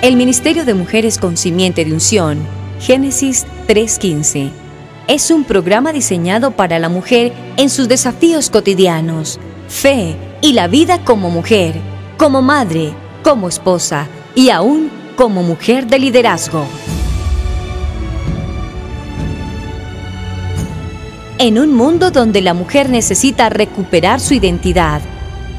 El Ministerio de Mujeres con Simiente de Unción, Génesis 3.15, es un programa diseñado para la mujer en sus desafíos cotidianos, fe y la vida como mujer, como madre, como esposa y aún como mujer de liderazgo. En un mundo donde la mujer necesita recuperar su identidad,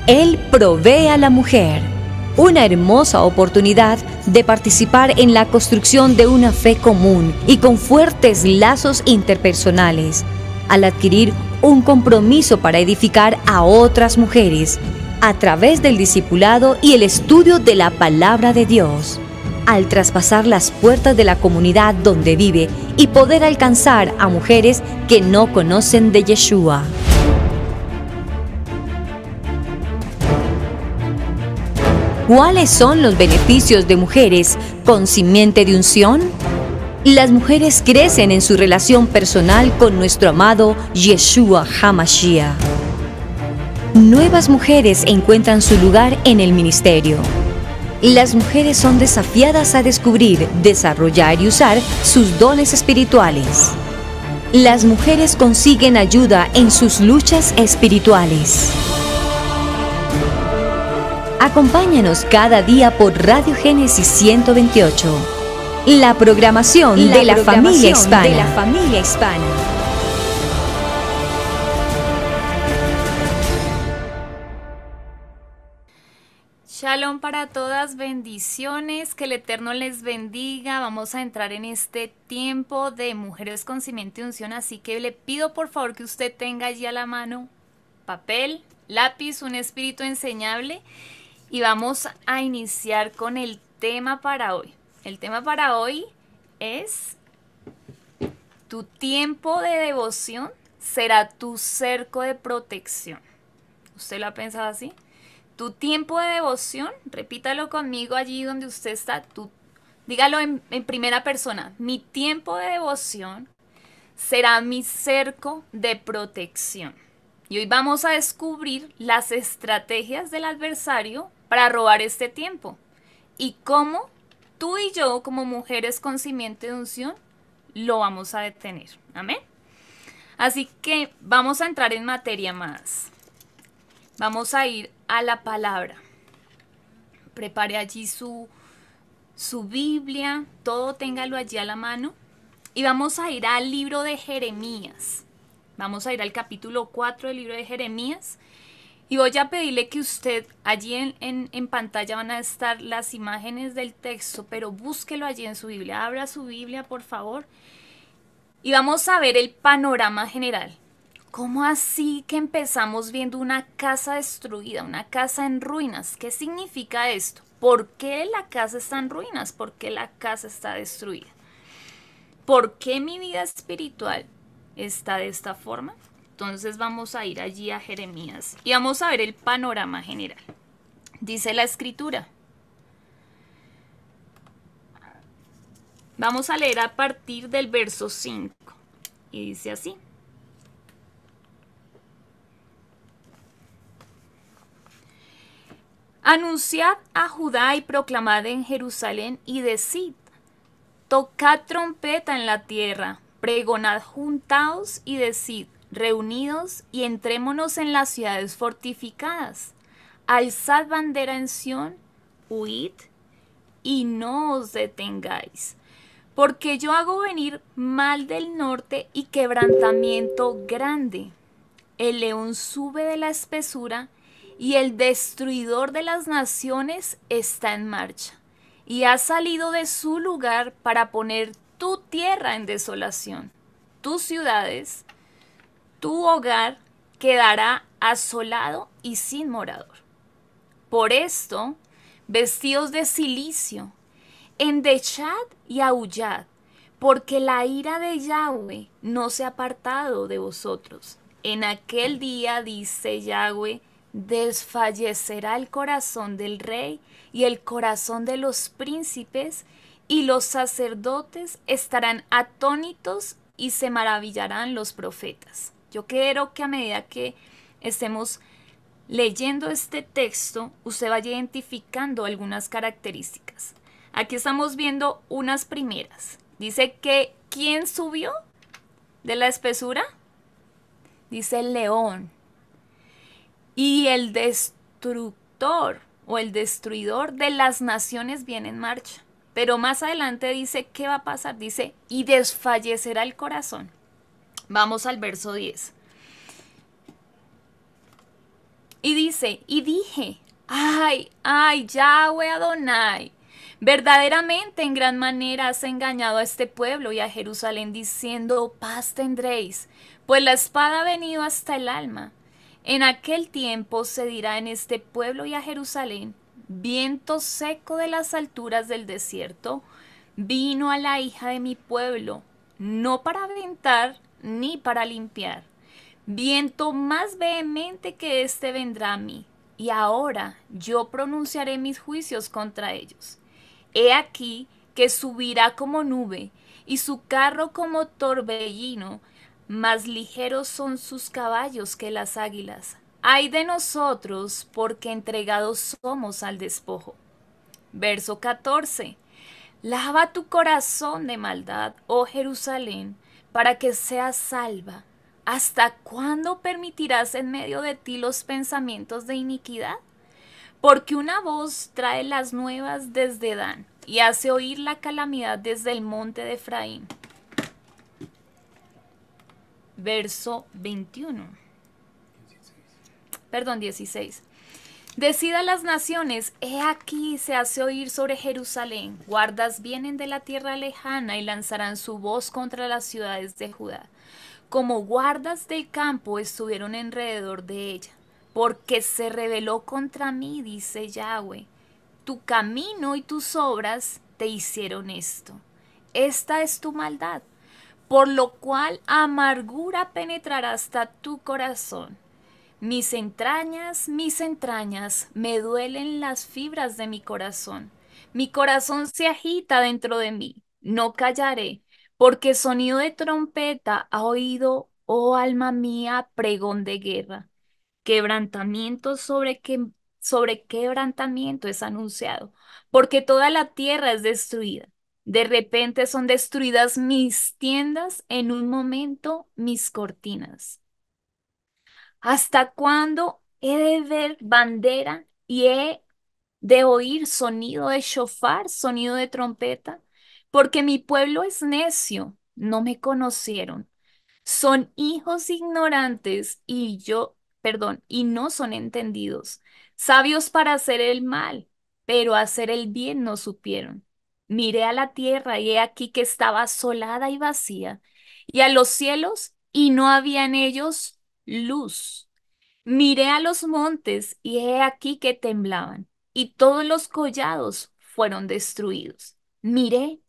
Él provee a la mujer una hermosa oportunidad de participar en la construcción de una fe común y con fuertes lazos interpersonales, al adquirir un compromiso para edificar a otras mujeres a través del discipulado y el estudio de la palabra de Dios. Al traspasar las puertas de la comunidad donde vive y poder alcanzar a mujeres que no conocen de Yeshua. ¿Cuáles son los beneficios de mujeres con simiente de unción? Las mujeres crecen en su relación personal con nuestro amado Yeshua Hamashiach. Nuevas mujeres encuentran su lugar en el ministerio. Las mujeres son desafiadas a descubrir, desarrollar y usar sus dones espirituales. Las mujeres consiguen ayuda en sus luchas espirituales. Acompáñanos cada día por Radio Génesis 128. La programación, de, la familia de Shalom para todas, bendiciones, que el Eterno les bendiga. Vamos a entrar en este tiempo de mujeres con cimiento y unción, así que le pido por favor que usted tenga allí a la mano papel, lápiz, un espíritu enseñable y vamos a iniciar con el tema para hoy. El tema para hoy es tu tiempo de devoción será tu cerco de protección. ¿Usted lo ha pensado así? Tu tiempo de devoción, repítalo conmigo allí donde usted está, dígalo en, en primera persona, mi tiempo de devoción será mi cerco de protección. Y hoy vamos a descubrir las estrategias del adversario para robar este tiempo. Y cómo tú y yo, como mujeres con simiente de unción, lo vamos a detener. Amén. Así que vamos a entrar en materia más. Vamos a ir a la palabra. Prepare allí su, su Biblia, todo téngalo allí a la mano. Y vamos a ir al libro de Jeremías. Vamos a ir al capítulo 4 del libro de Jeremías y voy a pedirle que usted, allí en, pantalla van a estar las imágenes del texto, pero búsquelo allí en su Biblia. Abra su Biblia, por favor. Y vamos a ver el panorama general. ¿Cómo así que empezamos viendo una casa destruida, una casa en ruinas? ¿Qué significa esto? ¿Por qué la casa está en ruinas? ¿Por qué la casa está destruida? ¿Por qué mi vida espiritual está de esta forma? Entonces vamos a ir allí a Jeremías y vamos a ver el panorama general. Dice la escritura. Vamos a leer a partir del verso 5 y dice así. Anunciad a Judá y proclamad en Jerusalén y decid, tocad trompeta en la tierra, pregonad juntaos y decid, reunidos y entrémonos en las ciudades fortificadas. Alzad bandera en Sión, huid y no os detengáis. Porque yo hago venir mal del norte y quebrantamiento grande. El león sube de la espesura y el destruidor de las naciones está en marcha. Y ha salido de su lugar para poner tu tierra en desolación, tus ciudades tu hogar quedará asolado y sin morador. Por esto, vestidos de silicio, endechad y aullad, porque la ira de Yahweh no se ha apartado de vosotros. En aquel día, dice Yahweh, desfallecerá el corazón del rey y el corazón de los príncipes, y los sacerdotes estarán atónitos y se maravillarán los profetas. Yo quiero que a medida que estemos leyendo este texto, usted vaya identificando algunas características. Aquí estamos viendo unas primeras. Dice que ¿quién subió de la espesura? Dice el león. Y el destructor o el destruidor de las naciones viene en marcha. Pero más adelante dice, ¿qué va a pasar? Dice, y desfallecerá el corazón. Vamos al verso 10. Y dice, y dije, ay, ay, Yahweh Adonai, verdaderamente en gran manera has engañado a este pueblo y a Jerusalén diciendo, paz tendréis, pues la espada ha venido hasta el alma. En aquel tiempo se dirá en este pueblo y a Jerusalén, viento seco de las alturas del desierto, vino a la hija de mi pueblo, no para aventar ni para limpiar. Viento más vehemente que éste vendrá a mí, y ahora yo pronunciaré mis juicios contra ellos. He aquí que subirá como nube, y su carro como torbellino, más ligeros son sus caballos que las águilas. Ay de nosotros, porque entregados somos al despojo. Verso 14. Lava tu corazón de maldad, oh Jerusalén, para que seas salva. ¿Hasta cuándo permitirás en medio de ti los pensamientos de iniquidad? Porque una voz trae las nuevas desde Dan y hace oír la calamidad desde el monte de Efraín. Verso 21. Perdón, 16. Decida las naciones, he aquí se hace oír sobre Jerusalén, guardas vienen de la tierra lejana y lanzarán su voz contra las ciudades de Judá. Como guardas del campo estuvieron alrededor de ella, porque se rebeló contra mí, dice Yahweh. Tu camino y tus obras te hicieron esto. Esta es tu maldad, por lo cual amargura penetrará hasta tu corazón mis entrañas, mis entrañas, me duelen las fibras de mi corazón. Mi corazón se agita dentro de mí. No callaré, porque sonido de trompeta ha oído, oh alma mía, pregón de guerra. Quebrantamiento sobre, quebrantamiento es anunciado, porque toda la tierra es destruida. De repente son destruidas mis tiendas, en un momento mis cortinas. ¿Hasta cuándo he de ver bandera y he de oír sonido de chofar sonido de trompeta? Porque mi pueblo es necio, no me conocieron. Son hijos ignorantes y yo, perdón, y no son entendidos. Sabios para hacer el mal, pero hacer el bien no supieron. Miré a la tierra y he aquí que estaba asolada y vacía, y a los cielos, y no había en ellos luz. Miré a los montes y he aquí que temblaban, y todos los collados fueron destruidos. Miré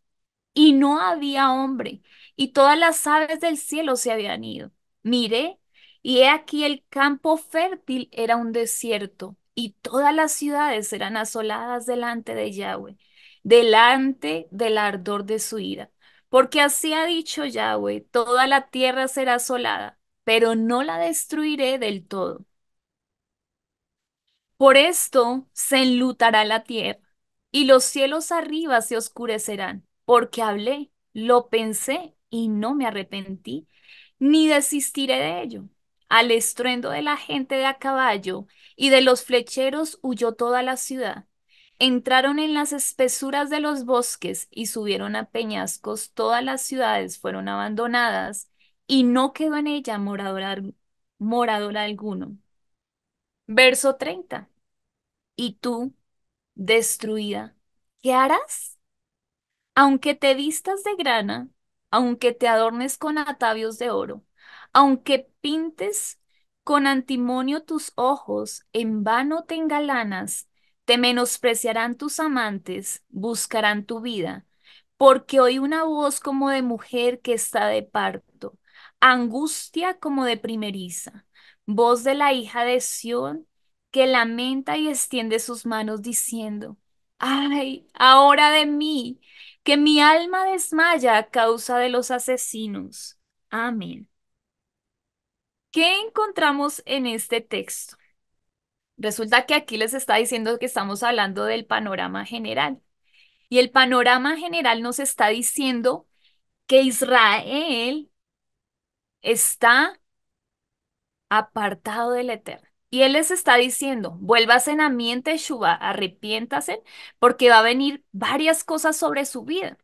y no había hombre, y todas las aves del cielo se habían ido. Miré y he aquí el campo fértil era un desierto, y todas las ciudades eran asoladas delante de Yahweh, delante del ardor de su ira. Porque así ha dicho Yahweh, toda la tierra será asolada pero no la destruiré del todo. Por esto se enlutará la tierra y los cielos arriba se oscurecerán, porque hablé, lo pensé y no me arrepentí, ni desistiré de ello. Al estruendo de la gente de a caballo y de los flecheros huyó toda la ciudad. Entraron en las espesuras de los bosques y subieron a peñascos, todas las ciudades fueron abandonadas y no quedó en ella moradora, alguno. Verso 30. Y tú, destruida, ¿qué harás? Aunque te vistas de grana, aunque te adornes con atavios de oro, aunque pintes con antimonio tus ojos, en vano te engalanas, te menospreciarán tus amantes, buscarán tu vida, porque oí una voz como de mujer que está de parto, angustia como de primeriza, voz de la hija de Sión que lamenta y extiende sus manos diciendo, ay, ahora de mí, que mi alma desmaya a causa de los asesinos. Amén. ¿Qué encontramos en este texto? Resulta que aquí les está diciendo que estamos hablando del panorama general. Y el panorama general nos está diciendo que Israel está apartado del Eterno. Y Él les está diciendo, vuélvase a mi Yeshua, arrepiéntase, porque va a venir varias cosas sobre su vida.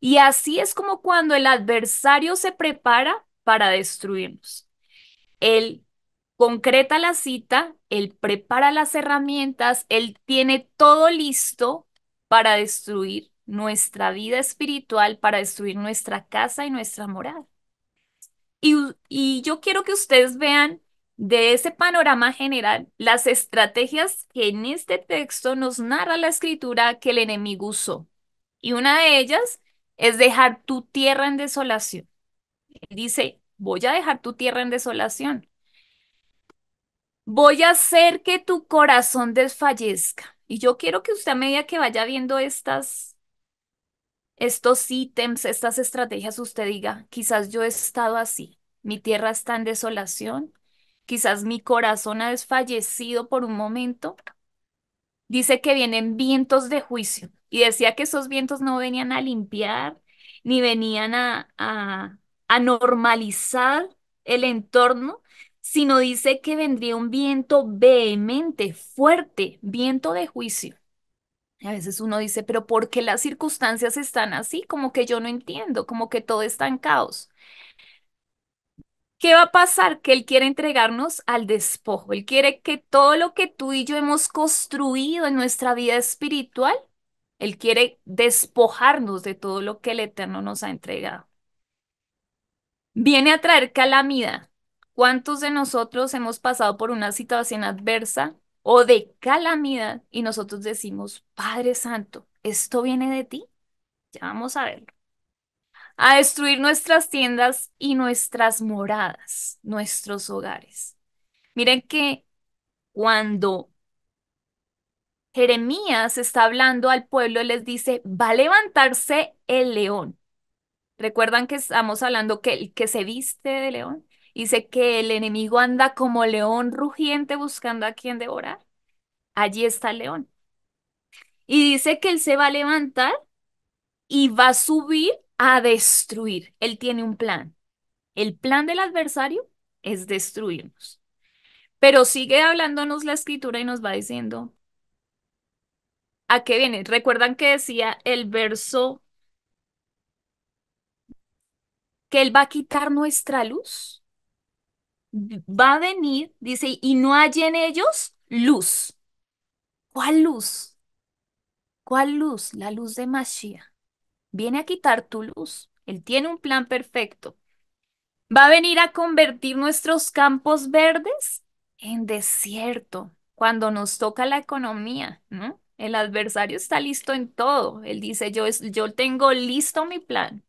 Y así es como cuando el adversario se prepara para destruirnos. Él concreta la cita, él prepara las herramientas, él tiene todo listo para destruir nuestra vida espiritual, para destruir nuestra casa y nuestra morada. Y, yo quiero que ustedes vean de ese panorama general las estrategias que en este texto nos narra la escritura que el enemigo usó. Y una de ellas es dejar tu tierra en desolación. dice, voy a dejar tu tierra en desolación. Voy a hacer que tu corazón desfallezca. Y yo quiero que usted a medida que vaya viendo estas estos ítems, estas estrategias, usted diga, quizás yo he estado así, mi tierra está en desolación, quizás mi corazón ha desfallecido por un momento. Dice que vienen vientos de juicio y decía que esos vientos no venían a limpiar ni venían a, a, a normalizar el entorno, sino dice que vendría un viento vehemente, fuerte, viento de juicio. A veces uno dice, pero ¿por qué las circunstancias están así? Como que yo no entiendo, como que todo está en caos. ¿Qué va a pasar? Que Él quiere entregarnos al despojo. Él quiere que todo lo que tú y yo hemos construido en nuestra vida espiritual, Él quiere despojarnos de todo lo que el Eterno nos ha entregado. Viene a traer calamidad. ¿Cuántos de nosotros hemos pasado por una situación adversa o de calamidad y nosotros decimos, Padre Santo, ¿esto viene de ti? Ya vamos a verlo. A destruir nuestras tiendas y nuestras moradas, nuestros hogares. Miren que cuando Jeremías está hablando al pueblo, les dice, va a levantarse el león. ¿Recuerdan que estamos hablando que el que se viste de león? Dice que el enemigo anda como león rugiente buscando a quien devorar, allí está el león. Y dice que él se va a levantar y va a subir a destruir. Él tiene un plan. El plan del adversario es destruirnos. Pero sigue hablándonos la escritura y nos va diciendo, ¿A qué viene? Recuerdan que decía el verso que Él va a quitar nuestra luz va a venir, dice, y no hay en ellos luz. ¿Cuál luz? ¿Cuál luz? La luz de Mashiach. Viene a quitar tu luz. Él tiene un plan perfecto. Va a venir a convertir nuestros campos verdes en desierto cuando nos toca la economía, ¿no? El adversario está listo en todo. Él dice, yo, yo tengo listo mi plan.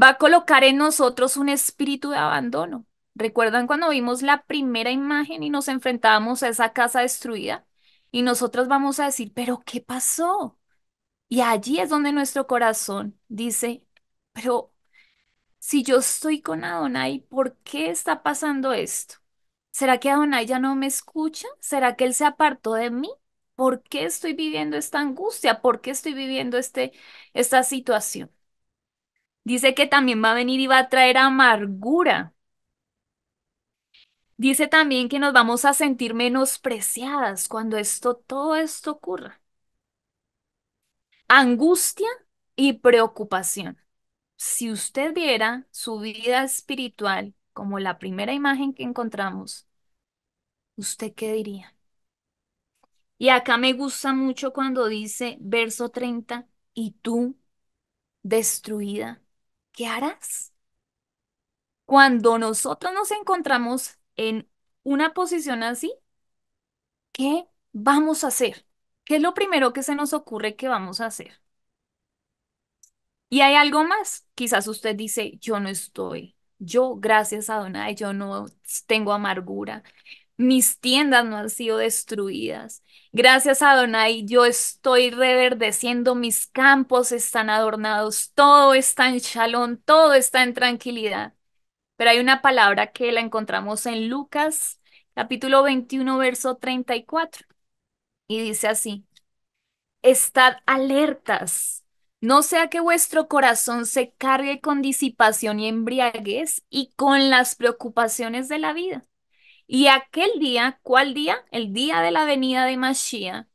Va a colocar en nosotros un espíritu de abandono. ¿Recuerdan cuando vimos la primera imagen y nos enfrentábamos a esa casa destruida? Y nosotros vamos a decir, pero ¿qué pasó? Y allí es donde nuestro corazón dice, pero si yo estoy con Adonai, ¿por qué está pasando esto? ¿Será que Adonai ya no me escucha? ¿Será que él se apartó de mí? ¿Por qué estoy viviendo esta angustia? ¿Por qué estoy viviendo este, esta situación? Dice que también va a venir y va a traer amargura Dice también que nos vamos a sentir menospreciadas cuando esto, todo esto ocurra. Angustia y preocupación. Si usted viera su vida espiritual como la primera imagen que encontramos, ¿usted qué diría? Y acá me gusta mucho cuando dice verso 30, y tú, destruida, ¿qué harás? Cuando nosotros nos encontramos en una posición así, ¿qué vamos a hacer? ¿Qué es lo primero que se nos ocurre que vamos a hacer? Y hay algo más. Quizás usted dice, yo no estoy. Yo, gracias a Donai, yo no tengo amargura. Mis tiendas no han sido destruidas. Gracias a Donai, yo estoy reverdeciendo. Mis campos están adornados. Todo está en shalom. Todo está en tranquilidad. Pero hay una palabra que la encontramos en Lucas capítulo 21, verso 34. Y dice así, estad alertas, no sea que vuestro corazón se cargue con disipación y embriaguez y con las preocupaciones de la vida. Y aquel día, ¿cuál día? El día de la venida de Mashiach,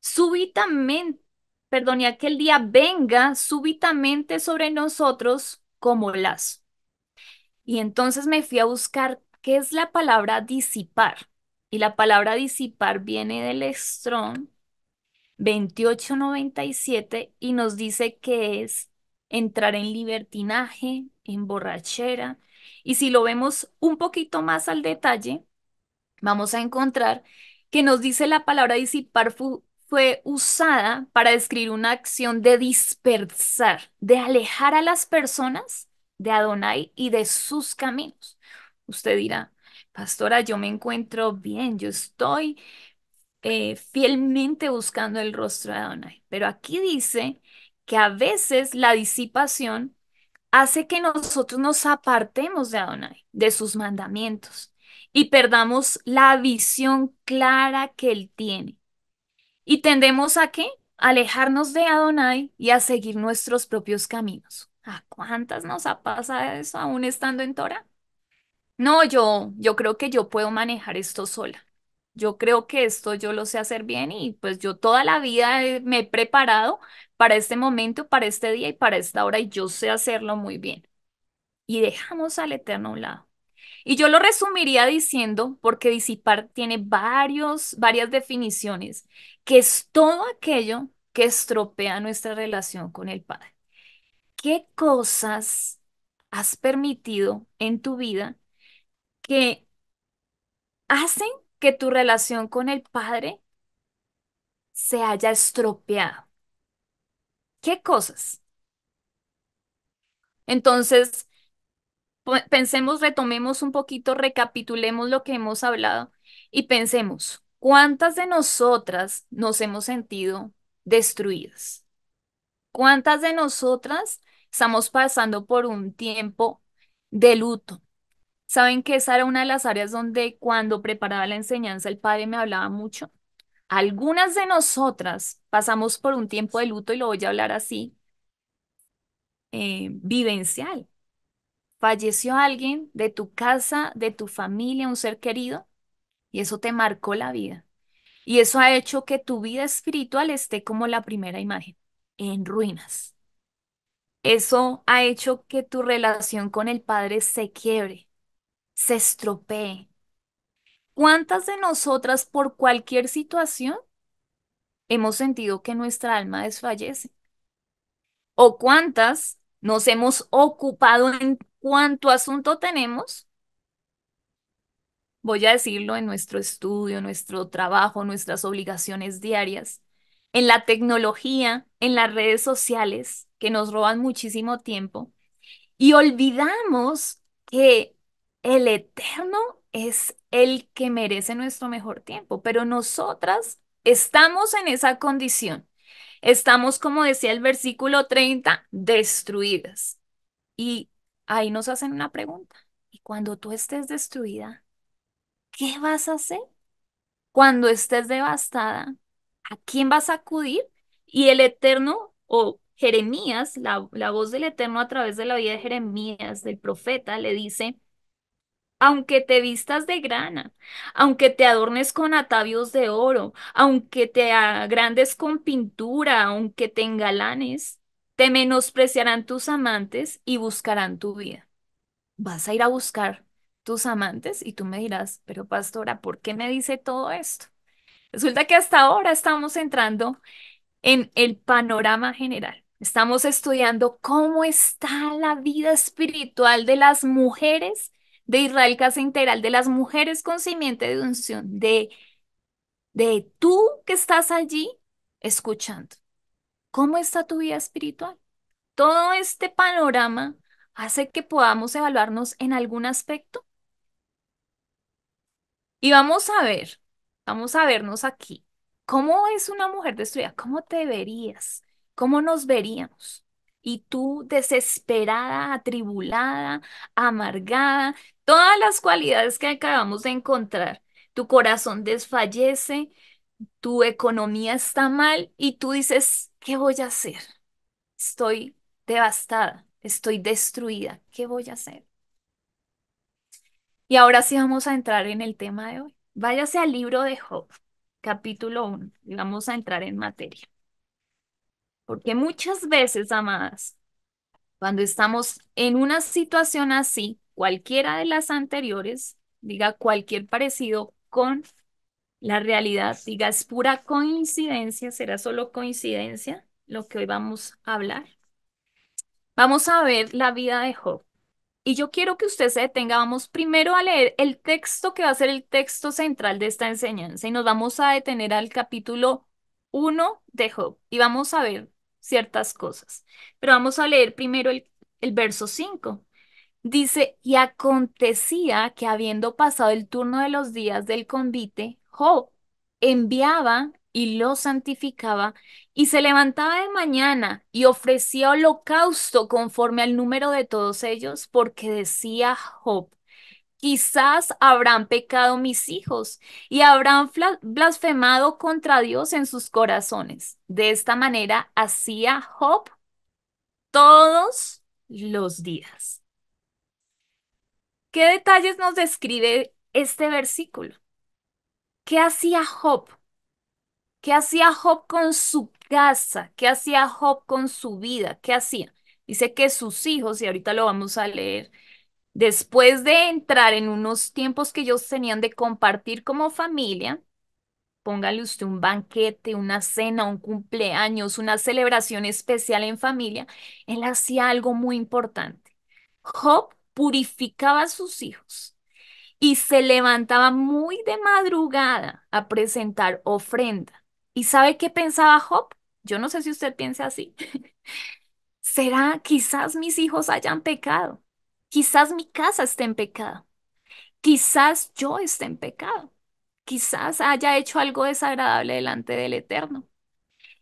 súbitamente, perdón, y aquel día venga súbitamente sobre nosotros como lazo. Y entonces me fui a buscar qué es la palabra disipar. Y la palabra disipar viene del Strong 2897 y nos dice que es entrar en libertinaje, en borrachera. Y si lo vemos un poquito más al detalle, vamos a encontrar que nos dice la palabra disipar fue usada para describir una acción de dispersar, de alejar a las personas de Adonai y de sus caminos. Usted dirá, pastora, yo me encuentro bien, yo estoy eh, fielmente buscando el rostro de Adonai. Pero aquí dice que a veces la disipación hace que nosotros nos apartemos de Adonai, de sus mandamientos, y perdamos la visión clara que él tiene. ¿Y tendemos a qué? Alejarnos de Adonai y a seguir nuestros propios caminos. ¿A cuántas nos ha pasado eso aún estando en Tora? No, yo, yo creo que yo puedo manejar esto sola. Yo creo que esto yo lo sé hacer bien y pues yo toda la vida eh, me he preparado para este momento, para este día y para esta hora y yo sé hacerlo muy bien. Y dejamos al Eterno a un lado. Y yo lo resumiría diciendo, porque disipar tiene varios, varias definiciones, que es todo aquello que estropea nuestra relación con el Padre. ¿Qué cosas has permitido en tu vida que hacen que tu relación con el Padre se haya estropeado? ¿Qué cosas? Entonces, pensemos, retomemos un poquito, recapitulemos lo que hemos hablado y pensemos, ¿cuántas de nosotras nos hemos sentido destruidas? ¿Cuántas de nosotras Estamos pasando por un tiempo de luto. Saben que esa era una de las áreas donde cuando preparaba la enseñanza el padre me hablaba mucho. Algunas de nosotras pasamos por un tiempo de luto y lo voy a hablar así, eh, vivencial. Falleció alguien de tu casa, de tu familia, un ser querido, y eso te marcó la vida. Y eso ha hecho que tu vida espiritual esté como la primera imagen, en ruinas. Eso ha hecho que tu relación con el padre se quiebre, se estropee. ¿Cuántas de nosotras por cualquier situación hemos sentido que nuestra alma desfallece? ¿O cuántas nos hemos ocupado en cuánto asunto tenemos? Voy a decirlo en nuestro estudio, nuestro trabajo, nuestras obligaciones diarias en la tecnología, en las redes sociales, que nos roban muchísimo tiempo, y olvidamos que el eterno es el que merece nuestro mejor tiempo, pero nosotras estamos en esa condición. Estamos, como decía el versículo 30, destruidas. Y ahí nos hacen una pregunta. Y cuando tú estés destruida, ¿qué vas a hacer? Cuando estés devastada, ¿a quién vas a acudir? Y el Eterno o Jeremías, la, voz del Eterno a través de la vida de Jeremías, del profeta, le dice, aunque te vistas de grana, aunque te adornes con atavios de oro, aunque te agrandes con pintura, aunque te engalanes, te menospreciarán tus amantes y buscarán tu vida. Vas a ir a buscar tus amantes y tú me dirás, pero pastora, ¿por qué me dice todo esto? Resulta que hasta ahora estamos entrando en el panorama general. Estamos estudiando cómo está la vida espiritual de las mujeres de Israel Casa Integral, de las mujeres con simiente de unción, de, de tú que estás allí escuchando. ¿Cómo está tu vida espiritual? Todo este panorama hace que podamos evaluarnos en algún aspecto. Y vamos a ver Vamos a vernos aquí. ¿Cómo es una mujer destruida? ¿Cómo te verías? ¿Cómo nos veríamos? Y tú desesperada, atribulada, amargada, todas las cualidades que acabamos de encontrar. Tu corazón desfallece, tu economía está mal y tú dices, ¿qué voy a hacer? Estoy devastada, estoy destruida, ¿qué voy a hacer? Y ahora sí vamos a entrar en el tema de hoy. Váyase al libro de Job, capítulo 1, y vamos a entrar en materia. Porque muchas veces, amadas, cuando estamos en una situación así, cualquiera de las anteriores, diga cualquier parecido con la realidad, diga es pura coincidencia, será solo coincidencia lo que hoy vamos a hablar. Vamos a ver la vida de Job. Y yo quiero que usted se detenga, vamos primero a leer el texto que va a ser el texto central de esta enseñanza y nos vamos a detener al capítulo 1 de Job y vamos a ver ciertas cosas. Pero vamos a leer primero el, el verso 5. Dice, y acontecía que habiendo pasado el turno de los días del convite, Job enviaba y lo santificaba, y se levantaba de mañana y ofrecía holocausto conforme al número de todos ellos, porque decía Job, quizás habrán pecado mis hijos y habrán blasfemado contra Dios en sus corazones. De esta manera hacía Job todos los días. ¿Qué detalles nos describe este versículo? ¿Qué hacía Job? ¿Qué hacía Job con su casa? ¿Qué hacía Job con su vida? ¿Qué hacía? Dice que sus hijos, y ahorita lo vamos a leer, después de entrar en unos tiempos que ellos tenían de compartir como familia, póngale usted un banquete, una cena, un cumpleaños, una celebración especial en familia, él hacía algo muy importante. Job purificaba a sus hijos y se levantaba muy de madrugada a presentar ofrenda. ¿Y sabe qué pensaba Job? Yo no sé si usted piensa así. Será quizás mis hijos hayan pecado. Quizás mi casa esté en pecado. Quizás yo esté en pecado. Quizás haya hecho algo desagradable delante del Eterno.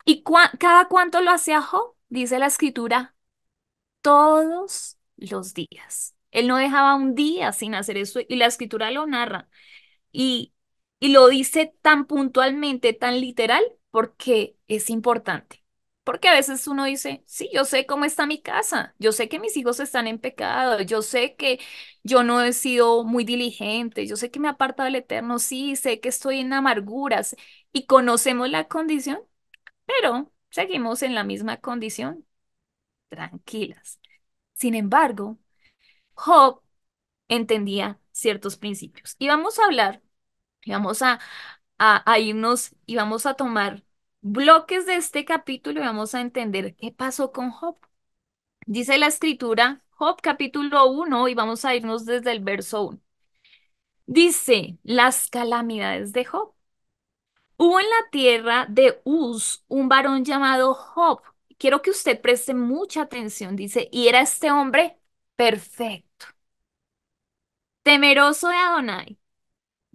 ¿Y cada cuánto lo hacía Job? Dice la escritura, todos los días. Él no dejaba un día sin hacer eso y la escritura lo narra. Y y lo dice tan puntualmente, tan literal, porque es importante. Porque a veces uno dice, sí, yo sé cómo está mi casa, yo sé que mis hijos están en pecado, yo sé que yo no he sido muy diligente, yo sé que me aparta del Eterno, sí, sé que estoy en amarguras y conocemos la condición, pero seguimos en la misma condición, tranquilas. Sin embargo, Job entendía ciertos principios. Y vamos a hablar y vamos a, irnos y vamos a tomar bloques de este capítulo y vamos a entender qué pasó con Job. Dice la escritura, Job capítulo 1, y vamos a irnos desde el verso 1. Dice, las calamidades de Job. Hubo en la tierra de Uz un varón llamado Job. Quiero que usted preste mucha atención, dice, y era este hombre perfecto, temeroso de Adonai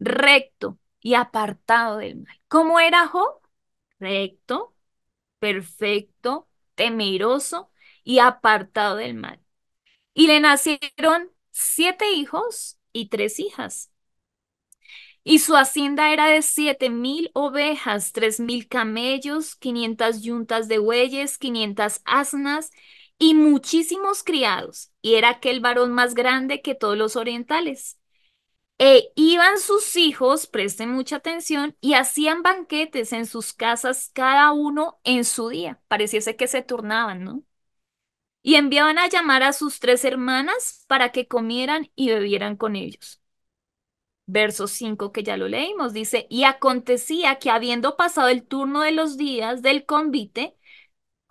recto y apartado del mal. ¿Cómo era Jo, Recto, perfecto, temeroso y apartado del mal. Y le nacieron siete hijos y tres hijas. Y su hacienda era de siete mil ovejas, tres mil camellos, quinientas yuntas de bueyes, quinientas asnas y muchísimos criados. Y era aquel varón más grande que todos los orientales e iban sus hijos, presten mucha atención, y hacían banquetes en sus casas, cada uno en su día. Pareciese que se turnaban, ¿no? Y enviaban a llamar a sus tres hermanas para que comieran y bebieran con ellos. Verso 5 que ya lo leímos, dice, y acontecía que habiendo pasado el turno de los días del convite,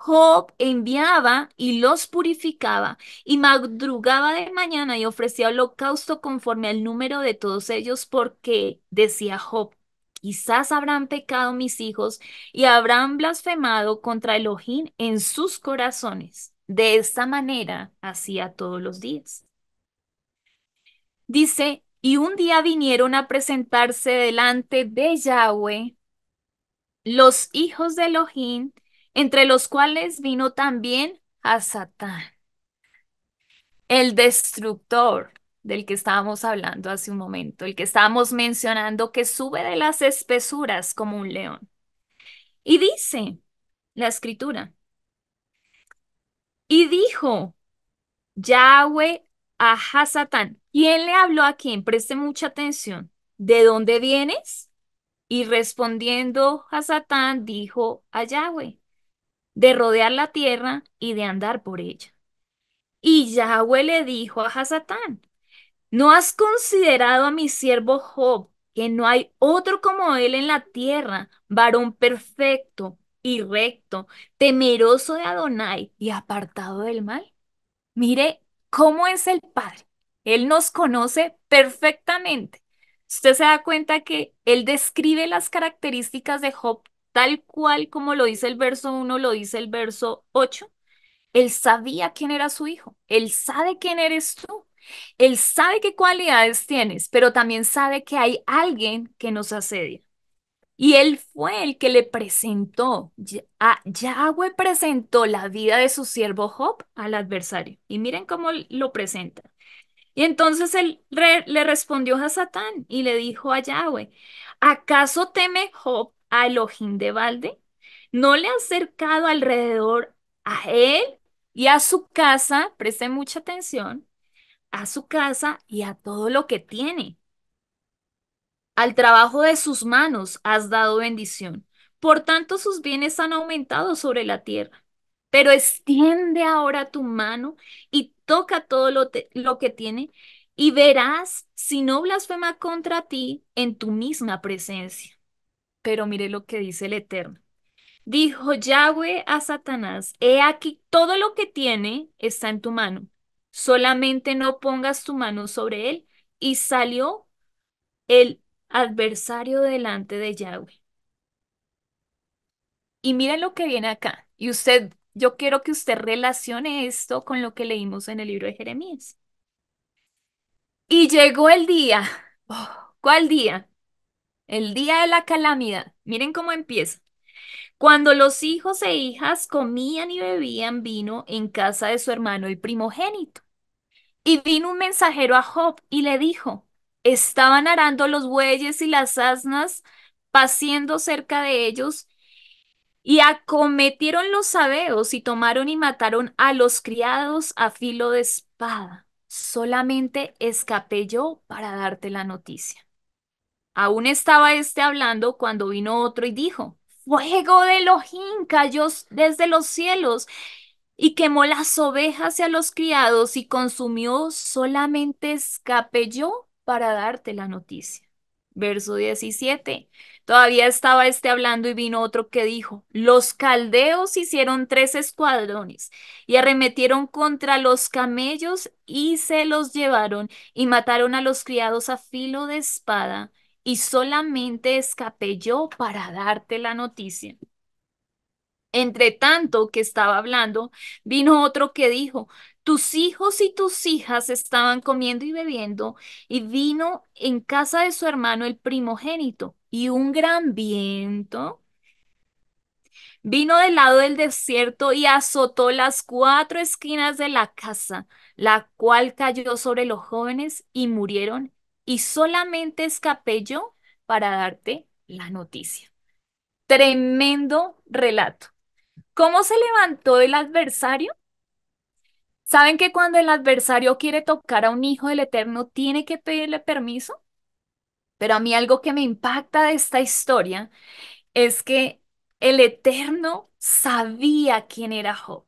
Job enviaba y los purificaba, y madrugaba de mañana y ofrecía holocausto conforme al número de todos ellos, porque decía Job, quizás habrán pecado mis hijos y habrán blasfemado contra Elohim en sus corazones. De esta manera hacía todos los días. Dice, y un día vinieron a presentarse delante de Yahweh los hijos de Elohim, entre los cuales vino también a Satán, el destructor del que estábamos hablando hace un momento, el que estábamos mencionando que sube de las espesuras como un león. Y dice la escritura, y dijo Yahweh a Y él le habló a quien, Preste mucha atención, ¿de dónde vienes? Y respondiendo Satán dijo a Yahweh, de rodear la tierra y de andar por ella. Y Yahweh le dijo a Hasatán, ¿no has considerado a mi siervo Job, que no hay otro como él en la tierra, varón perfecto y recto, temeroso de Adonai y apartado del mal? Mire cómo es el Padre. Él nos conoce perfectamente. Usted se da cuenta que él describe las características de Job tal cual como lo dice el verso 1, lo dice el verso 8, él sabía quién era su hijo, él sabe quién eres tú, él sabe qué cualidades tienes, pero también sabe que hay alguien que nos asedia. Y él fue el que le presentó, a ah, Yahweh presentó la vida de su siervo Job al adversario. Y miren cómo lo presenta. Y entonces él le respondió a Satán y le dijo a Yahweh, ¿acaso teme Job a Elohim de balde? ¿No le ha acercado alrededor a él y a su casa? preste mucha atención a su casa y a todo lo que tiene. Al trabajo de sus manos has dado bendición. Por tanto, sus bienes han aumentado sobre la tierra. Pero extiende ahora tu mano y toca todo lo que tiene y verás si no blasfema contra ti en tu misma presencia. Pero mire lo que dice el Eterno. Dijo Yahweh a Satanás, he aquí todo lo que tiene está en tu mano, solamente no pongas tu mano sobre él. Y salió el adversario delante de Yahweh. Y mire lo que viene acá. Y usted, yo quiero que usted relacione esto con lo que leímos en el libro de Jeremías. Y llegó el día. Oh, ¿Cuál día? el día de la calamidad. Miren cómo empieza. Cuando los hijos e hijas comían y bebían vino en casa de su hermano el primogénito. Y vino un mensajero a Job y le dijo, estaban arando los bueyes y las asnas, paciendo cerca de ellos, y acometieron los sabeos y tomaron y mataron a los criados a filo de espada. Solamente escapé yo para darte la noticia. Aún estaba este hablando cuando vino otro y dijo, fuego de Elohim cayó desde los cielos y quemó las ovejas y a los criados y consumió, solamente escapé yo para darte la noticia. Verso 17. Todavía estaba este hablando y vino otro que dijo, los caldeos hicieron tres escuadrones y arremetieron contra los camellos y se los llevaron y mataron a los criados a filo de espada y solamente escapé yo para darte la noticia. Entre tanto que estaba hablando, vino otro que dijo, tus hijos y tus hijas estaban comiendo y bebiendo, y vino en casa de su hermano el primogénito, y un gran viento vino del lado del desierto y azotó las cuatro esquinas de la casa, la cual cayó sobre los jóvenes y murieron y solamente escapé yo para darte la noticia. Tremendo relato. ¿Cómo se levantó el adversario? ¿Saben que cuando el adversario quiere tocar a un hijo del Eterno tiene que pedirle permiso? Pero a mí algo que me impacta de esta historia es que el Eterno sabía quién era Job.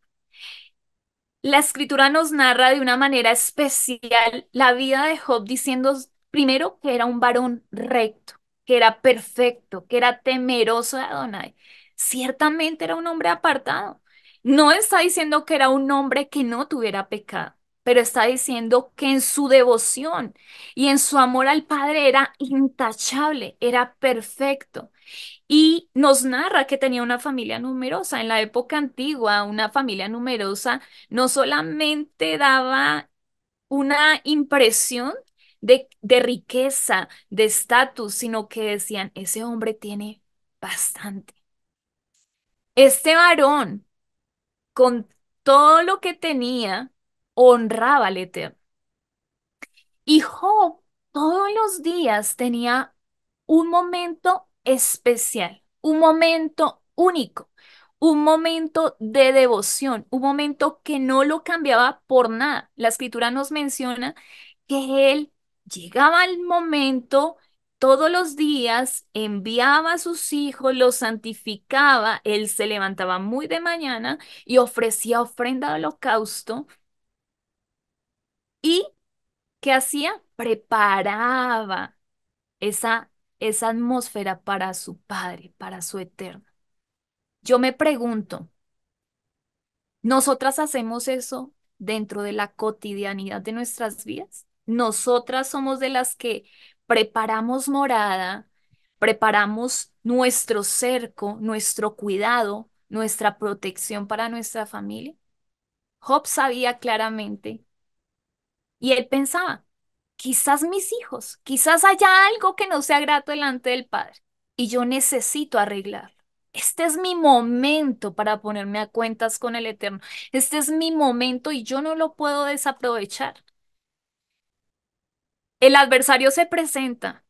La escritura nos narra de una manera especial la vida de Job diciendo, Primero, que era un varón recto, que era perfecto, que era temeroso de Adonai. Ciertamente era un hombre apartado. No está diciendo que era un hombre que no tuviera pecado, pero está diciendo que en su devoción y en su amor al Padre era intachable, era perfecto. Y nos narra que tenía una familia numerosa. En la época antigua, una familia numerosa no solamente daba una impresión de, riqueza, de estatus, sino que decían, ese hombre tiene bastante. Este varón, con todo lo que tenía, honraba al Eterno. Y Job todos los días tenía un momento especial, un momento único, un momento de devoción, un momento que no lo cambiaba por nada. La escritura nos menciona que él Llegaba el momento, todos los días enviaba a sus hijos, los santificaba, él se levantaba muy de mañana y ofrecía ofrenda de holocausto. ¿Y qué hacía? Preparaba esa, esa atmósfera para su Padre, para su Eterno. Yo me pregunto, ¿nosotras hacemos eso dentro de la cotidianidad de nuestras vidas? Nosotras somos de las que preparamos morada, preparamos nuestro cerco, nuestro cuidado, nuestra protección para nuestra familia. Job sabía claramente y él pensaba, quizás mis hijos, quizás haya algo que no sea grato delante del Padre y yo necesito arreglarlo. Este es mi momento para ponerme a cuentas con el Eterno. Este es mi momento y yo no lo puedo desaprovechar. El adversario se presenta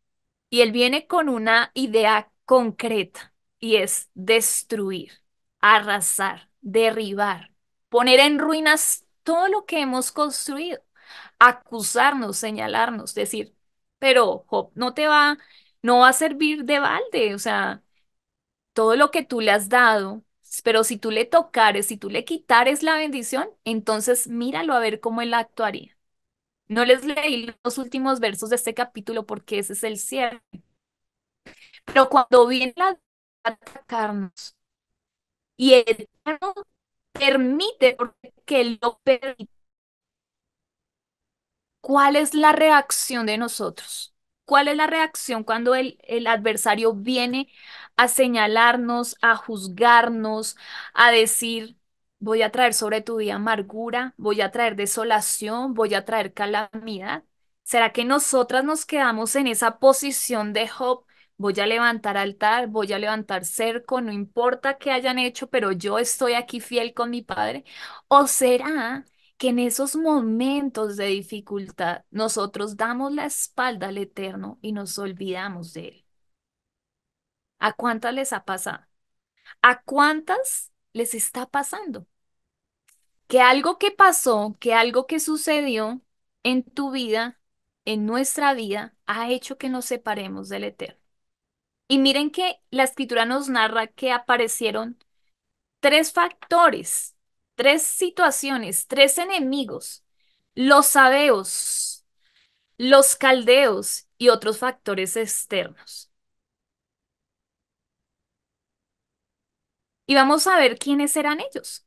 y él viene con una idea concreta y es destruir, arrasar, derribar, poner en ruinas todo lo que hemos construido, acusarnos, señalarnos, decir, pero Job no te va, no va a servir de balde, o sea, todo lo que tú le has dado, pero si tú le tocares, si tú le quitares la bendición, entonces míralo a ver cómo él actuaría. No les leí los últimos versos de este capítulo porque ese es el cierre. Pero cuando viene la atacarnos y el diablo permite, porque lo permite, ¿cuál es la reacción de nosotros? ¿Cuál es la reacción cuando el, el, adversario viene a señalarnos, a juzgarnos, a decir, Voy a traer sobre tu vida amargura, voy a traer desolación, voy a traer calamidad. ¿Será que nosotras nos quedamos en esa posición de Job? Voy a levantar altar, voy a levantar cerco, no importa qué hayan hecho, pero yo estoy aquí fiel con mi Padre. ¿O será que en esos momentos de dificultad nosotros damos la espalda al Eterno y nos olvidamos de Él? ¿A cuántas les ha pasado? ¿A cuántas les está pasando? que algo que pasó, que algo que sucedió en tu vida, en nuestra vida, ha hecho que nos separemos del Eterno. Y miren que la escritura nos narra que aparecieron tres factores, tres situaciones, tres enemigos, los sabeos, los caldeos y otros factores externos. Y vamos a ver quiénes eran ellos.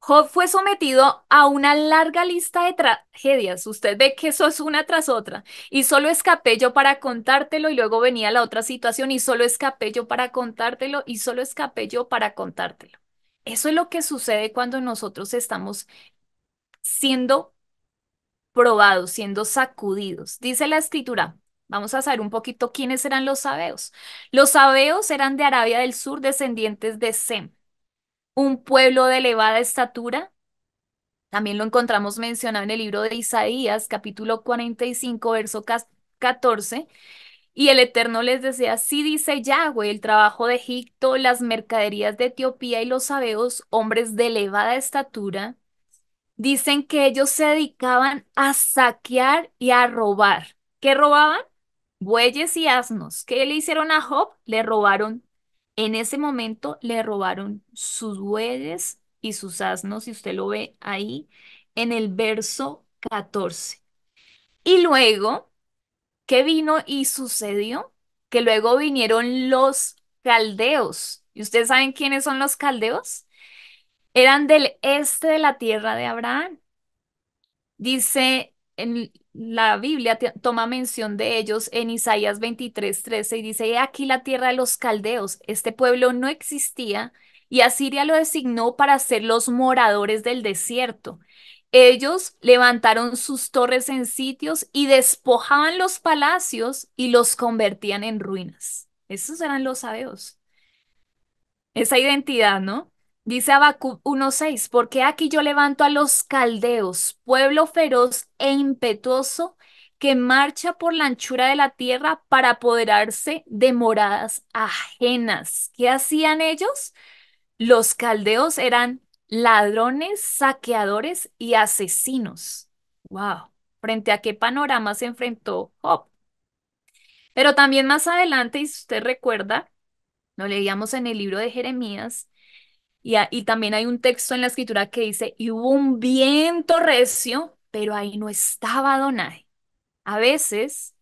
Job fue sometido a una larga lista de tragedias. Usted ve que eso es una tras otra. Y solo escapé yo para contártelo y luego venía la otra situación y solo escapé yo para contártelo y solo escapé yo para contártelo. Eso es lo que sucede cuando nosotros estamos siendo probados, siendo sacudidos. Dice la escritura, Vamos a saber un poquito quiénes eran los sabeos. Los sabeos eran de Arabia del Sur, descendientes de Sem un pueblo de elevada estatura. También lo encontramos mencionado en el libro de Isaías, capítulo 45, verso 14. Y el Eterno les decía, así dice Yahweh, el trabajo de Egipto, las mercaderías de Etiopía y los sabeos, hombres de elevada estatura, dicen que ellos se dedicaban a saquear y a robar. ¿Qué robaban? Bueyes y asnos. ¿Qué le hicieron a Job? Le robaron en ese momento le robaron sus bueyes y sus asnos, y usted lo ve ahí, en el verso 14. Y luego, ¿qué vino y sucedió? Que luego vinieron los caldeos. ¿Y ustedes saben quiénes son los caldeos? Eran del este de la tierra de Abraham. Dice en la Biblia toma mención de ellos en Isaías 23, 13 y dice, aquí la tierra de los caldeos, este pueblo no existía y Asiria lo designó para ser los moradores del desierto. Ellos levantaron sus torres en sitios y despojaban los palacios y los convertían en ruinas. Esos eran los sabeos. Esa identidad, ¿no? Dice Habacuc 1.6, porque aquí yo levanto a los caldeos, pueblo feroz e impetuoso que marcha por la anchura de la tierra para apoderarse de moradas ajenas. ¿Qué hacían ellos? Los caldeos eran ladrones, saqueadores y asesinos. ¡Wow! ¿Frente a qué panorama se enfrentó Job? Pero también más adelante, y si usted recuerda, lo leíamos en el libro de Jeremías, y, también hay un texto en la escritura que dice, y hubo un viento recio, pero ahí no estaba Adonai. A veces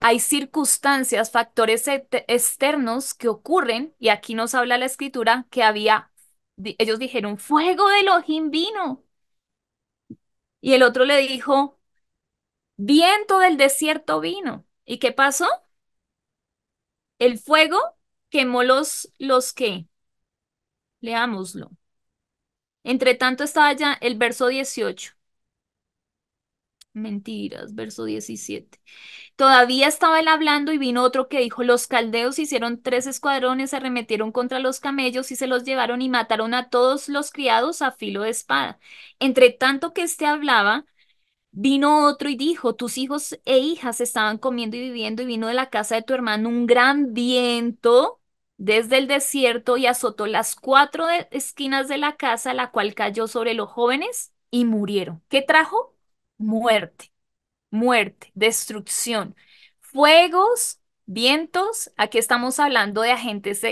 hay circunstancias, factores externos que ocurren, y aquí nos habla la escritura que había, ellos dijeron, fuego del Elohim vino. Y el otro le dijo, viento del desierto vino. ¿Y qué pasó? El fuego quemó los, los que, Leámoslo. Entre tanto estaba ya el verso 18. Mentiras, verso 17. Todavía estaba él hablando y vino otro que dijo, los caldeos hicieron tres escuadrones, se arremetieron contra los camellos y se los llevaron y mataron a todos los criados a filo de espada. Entre tanto que éste hablaba, vino otro y dijo, tus hijos e hijas estaban comiendo y viviendo y vino de la casa de tu hermano un gran viento desde el desierto y azotó las cuatro esquinas de la casa, la cual cayó sobre los jóvenes y murieron. ¿Qué trajo? Muerte, muerte, destrucción, fuegos, vientos. Aquí estamos hablando de agentes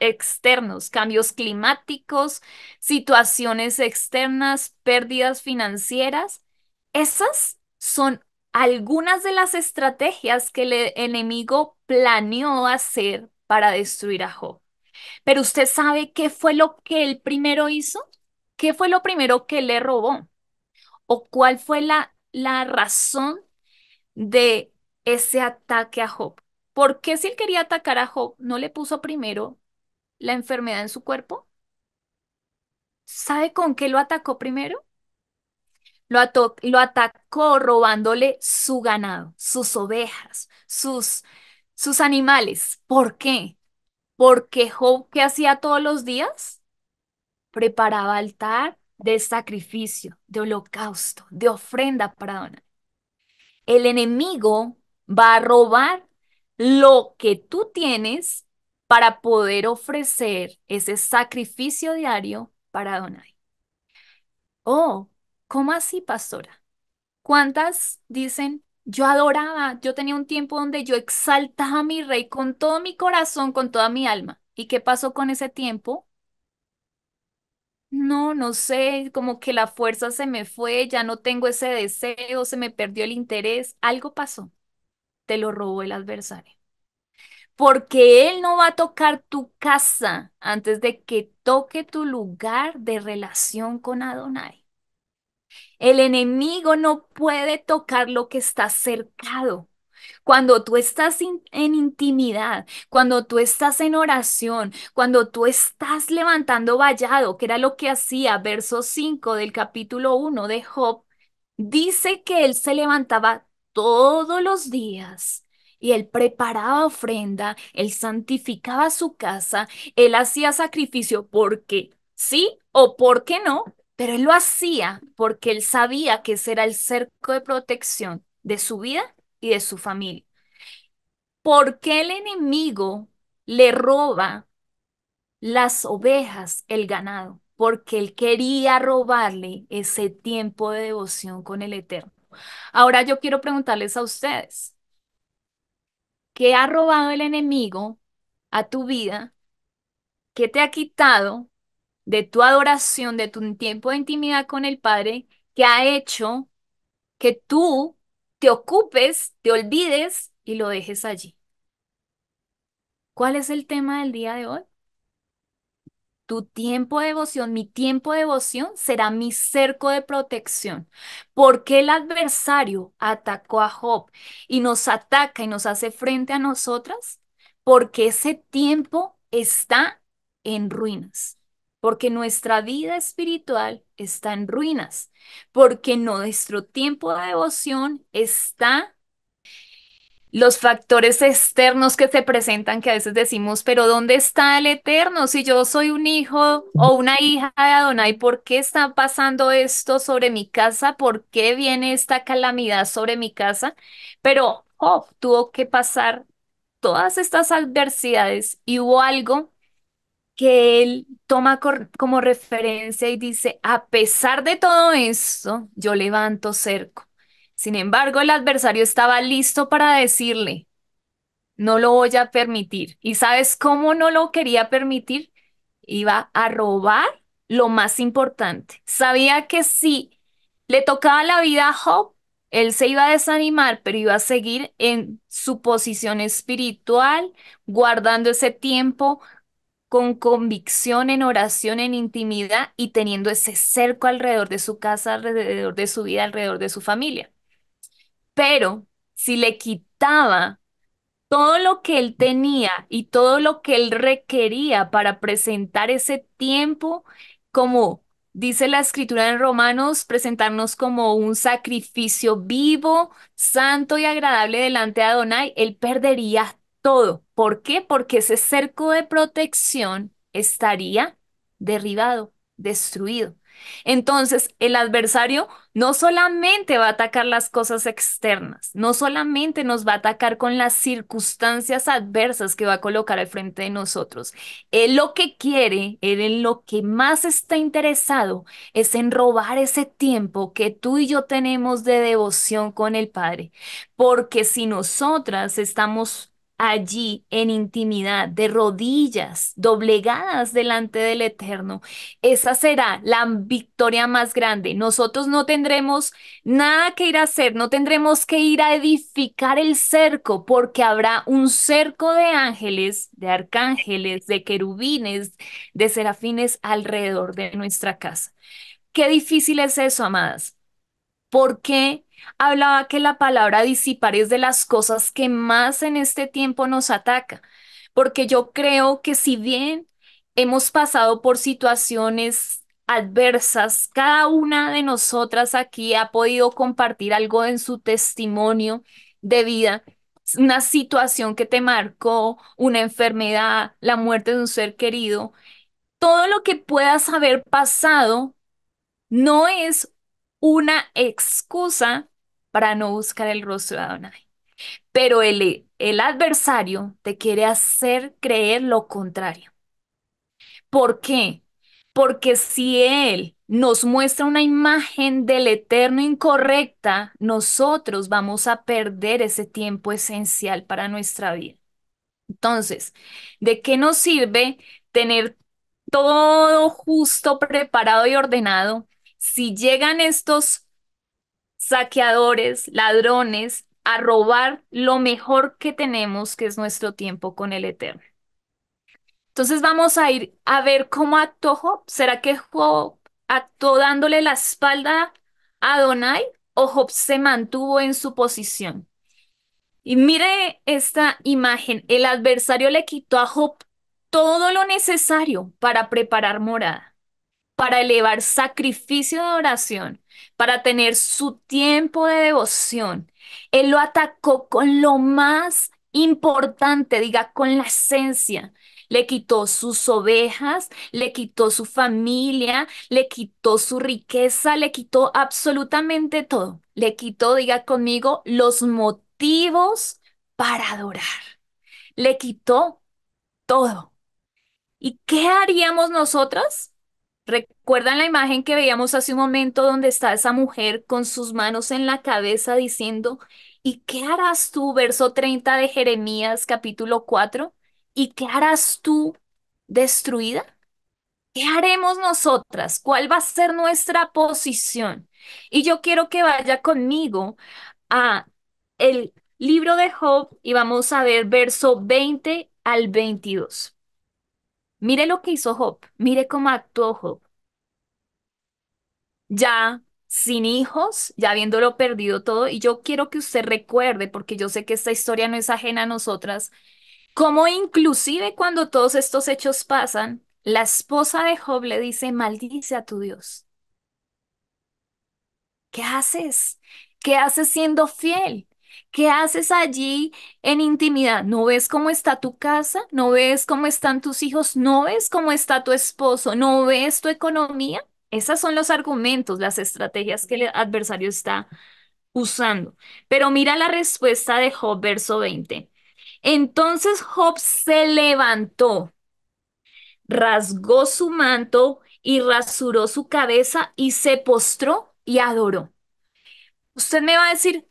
externos, cambios climáticos, situaciones externas, pérdidas financieras. Esas son algunas de las estrategias que el enemigo planeó hacer para destruir a Job. Pero usted sabe qué fue lo que él primero hizo, qué fue lo primero que le robó o cuál fue la, la razón de ese ataque a Job. ¿Por qué si él quería atacar a Job no le puso primero la enfermedad en su cuerpo? ¿Sabe con qué lo atacó primero? Lo, lo atacó robándole su ganado, sus ovejas, sus, sus animales. ¿Por qué? Porque Job, ¿qué hacía todos los días? Preparaba altar de sacrificio, de holocausto, de ofrenda para donar. El enemigo va a robar lo que tú tienes para poder ofrecer ese sacrificio diario para Donai. Oh, ¿cómo así, pastora? ¿Cuántas dicen, yo adoraba, yo tenía un tiempo donde yo exaltaba a mi rey con todo mi corazón, con toda mi alma. ¿Y qué pasó con ese tiempo? No, no sé, como que la fuerza se me fue, ya no tengo ese deseo, se me perdió el interés, algo pasó. Te lo robó el adversario. Porque él no va a tocar tu casa antes de que toque tu lugar de relación con Adonai. El enemigo no puede tocar lo que está cercado. Cuando tú estás en intimidad, cuando tú estás en oración, cuando tú estás levantando vallado, que era lo que hacía verso 5 del capítulo 1 de Job, dice que él se levantaba todos los días y él preparaba ofrenda, él santificaba su casa, él hacía sacrificio porque sí o porque no, pero él lo hacía porque él sabía que ese era el cerco de protección de su vida y de su familia. ¿Por qué el enemigo le roba las ovejas, el ganado? Porque él quería robarle ese tiempo de devoción con el Eterno. Ahora yo quiero preguntarles a ustedes, ¿qué ha robado el enemigo a tu vida? ¿Qué te ha quitado de tu adoración, de tu tiempo de intimidad con el Padre, que ha hecho que tú te ocupes, te olvides y lo dejes allí. ¿Cuál es el tema del día de hoy? Tu tiempo de devoción, mi tiempo de devoción será mi cerco de protección. ¿Por qué el adversario atacó a Job y nos ataca y nos hace frente a nosotras? Porque ese tiempo está en ruinas porque nuestra vida espiritual está en ruinas, porque nuestro tiempo de devoción está los factores externos que se presentan, que a veces decimos, pero ¿dónde está el eterno? Si yo soy un hijo o una hija de Adonai, ¿por qué está pasando esto sobre mi casa? ¿Por qué viene esta calamidad sobre mi casa? Pero tuvo que pasar todas estas adversidades y hubo algo que él toma como referencia y dice, a pesar de todo esto, yo levanto cerco. Sin embargo, el adversario estaba listo para decirle, no lo voy a permitir. ¿Y sabes cómo no lo quería permitir? Iba a robar lo más importante. Sabía que si le tocaba la vida a Job, él se iba a desanimar, pero iba a seguir en su posición espiritual, guardando ese tiempo con convicción, en oración, en intimidad y teniendo ese cerco alrededor de su casa, alrededor de su vida, alrededor de su familia. Pero si le quitaba todo lo que él tenía y todo lo que él requería para presentar ese tiempo como... Dice la escritura en Romanos, presentarnos como un sacrificio vivo, santo y agradable delante de Adonai, él perdería todo. ¿Por qué? Porque ese cerco de protección estaría derribado, destruido. Entonces, el adversario no solamente va a atacar las cosas externas, no solamente nos va a atacar con las circunstancias adversas que va a colocar al frente de nosotros. Él lo que quiere, él en lo que más está interesado es en robar ese tiempo que tú y yo tenemos de devoción con el Padre. Porque si nosotras estamos allí en intimidad, de rodillas, doblegadas delante del Eterno. Esa será la victoria más grande. Nosotros no tendremos nada que ir a hacer, no tendremos que ir a edificar el cerco, porque habrá un cerco de ángeles, de arcángeles, de querubines, de serafines alrededor de nuestra casa. Qué difícil es eso, amadas. ¿Por qué? hablaba que la palabra disipar es de las cosas que más en este tiempo nos ataca, porque yo creo que si bien hemos pasado por situaciones adversas, cada una de nosotras aquí ha podido compartir algo en su testimonio de vida, una situación que te marcó, una enfermedad, la muerte de un ser querido, todo lo que puedas haber pasado no es una excusa para no buscar el rostro de Adonai. Pero el, el adversario te quiere hacer creer lo contrario. ¿Por qué? Porque si él nos muestra una imagen del eterno incorrecta, nosotros vamos a perder ese tiempo esencial para nuestra vida. Entonces, ¿de qué nos sirve tener todo justo, preparado y ordenado si llegan estos saqueadores, ladrones, a robar lo mejor que tenemos, que es nuestro tiempo con el Eterno. Entonces vamos a ir a ver cómo actuó Job. ¿Será que Job actuó dándole la espalda a donai o Job se mantuvo en su posición? Y mire esta imagen. El adversario le quitó a Job todo lo necesario para preparar morada para elevar sacrificio de oración, para tener su tiempo de devoción. Él lo atacó con lo más importante, diga, con la esencia. Le quitó sus ovejas, le quitó su familia, le quitó su riqueza, le quitó absolutamente todo. Le quitó, diga conmigo, los motivos para adorar. Le quitó todo. ¿Y qué haríamos nosotros? ¿Recuerdan la imagen que veíamos hace un momento donde está esa mujer con sus manos en la cabeza diciendo, ¿y qué harás tú? Verso 30 de Jeremías capítulo 4, ¿y qué harás tú destruida? ¿Qué haremos nosotras? ¿Cuál va a ser nuestra posición? Y yo quiero que vaya conmigo a el libro de Job y vamos a ver verso 20 al 22. Mire lo que hizo Job, mire cómo actuó Job. Ya sin hijos, ya habiéndolo perdido todo, y yo quiero que usted recuerde, porque yo sé que esta historia no es ajena a nosotras, cómo inclusive cuando todos estos hechos pasan, la esposa de Job le dice, maldice a tu Dios. ¿Qué haces? ¿Qué haces siendo fiel? ¿Qué haces allí en intimidad? ¿No ves cómo está tu casa? ¿No ves cómo están tus hijos? ¿No ves cómo está tu esposo? ¿No ves tu economía? Esos son los argumentos, las estrategias que el adversario está usando. Pero mira la respuesta de Job, verso 20. Entonces Job se levantó, rasgó su manto y rasuró su cabeza y se postró y adoró. Usted me va a decir,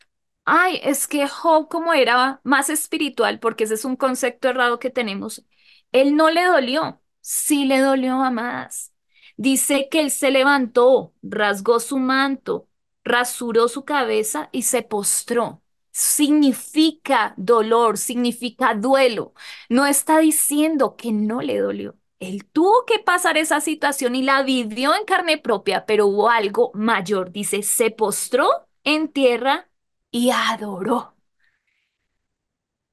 Ay, es que Job como era más espiritual, porque ese es un concepto errado que tenemos, él no le dolió, sí le dolió a más. Dice que él se levantó, rasgó su manto, rasuró su cabeza y se postró. Significa dolor, significa duelo. No está diciendo que no le dolió. Él tuvo que pasar esa situación y la vivió en carne propia, pero hubo algo mayor. Dice, se postró en tierra y adoró.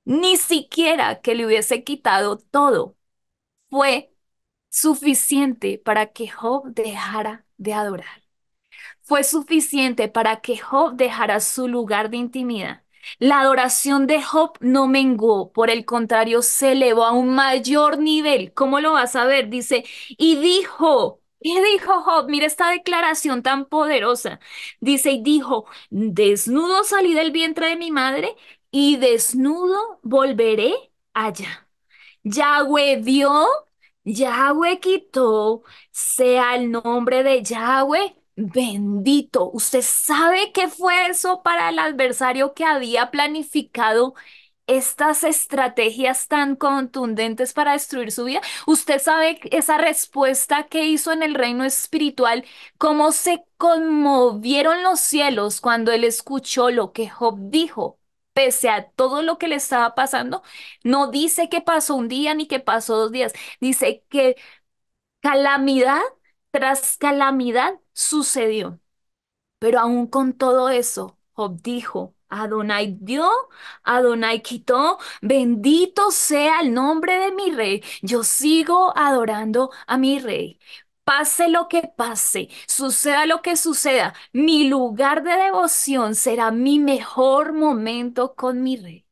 Ni siquiera que le hubiese quitado todo fue suficiente para que Job dejara de adorar. Fue suficiente para que Job dejara su lugar de intimidad. La adoración de Job no menguó, por el contrario, se elevó a un mayor nivel. ¿Cómo lo vas a ver? Dice, y dijo, y dijo Job? Mira esta declaración tan poderosa. Dice y dijo, desnudo salí del vientre de mi madre y desnudo volveré allá. Yahweh dio, Yahweh quitó, sea el nombre de Yahweh bendito. ¿Usted sabe qué fue eso para el adversario que había planificado estas estrategias tan contundentes para destruir su vida. Usted sabe esa respuesta que hizo en el reino espiritual, cómo se conmovieron los cielos cuando él escuchó lo que Job dijo. Pese a todo lo que le estaba pasando, no dice que pasó un día ni que pasó dos días, dice que calamidad tras calamidad sucedió. Pero aún con todo eso, Job dijo, Adonai dio, Adonai quitó, bendito sea el nombre de mi rey. Yo sigo adorando a mi rey. Pase lo que pase, suceda lo que suceda, mi lugar de devoción será mi mejor momento con mi rey.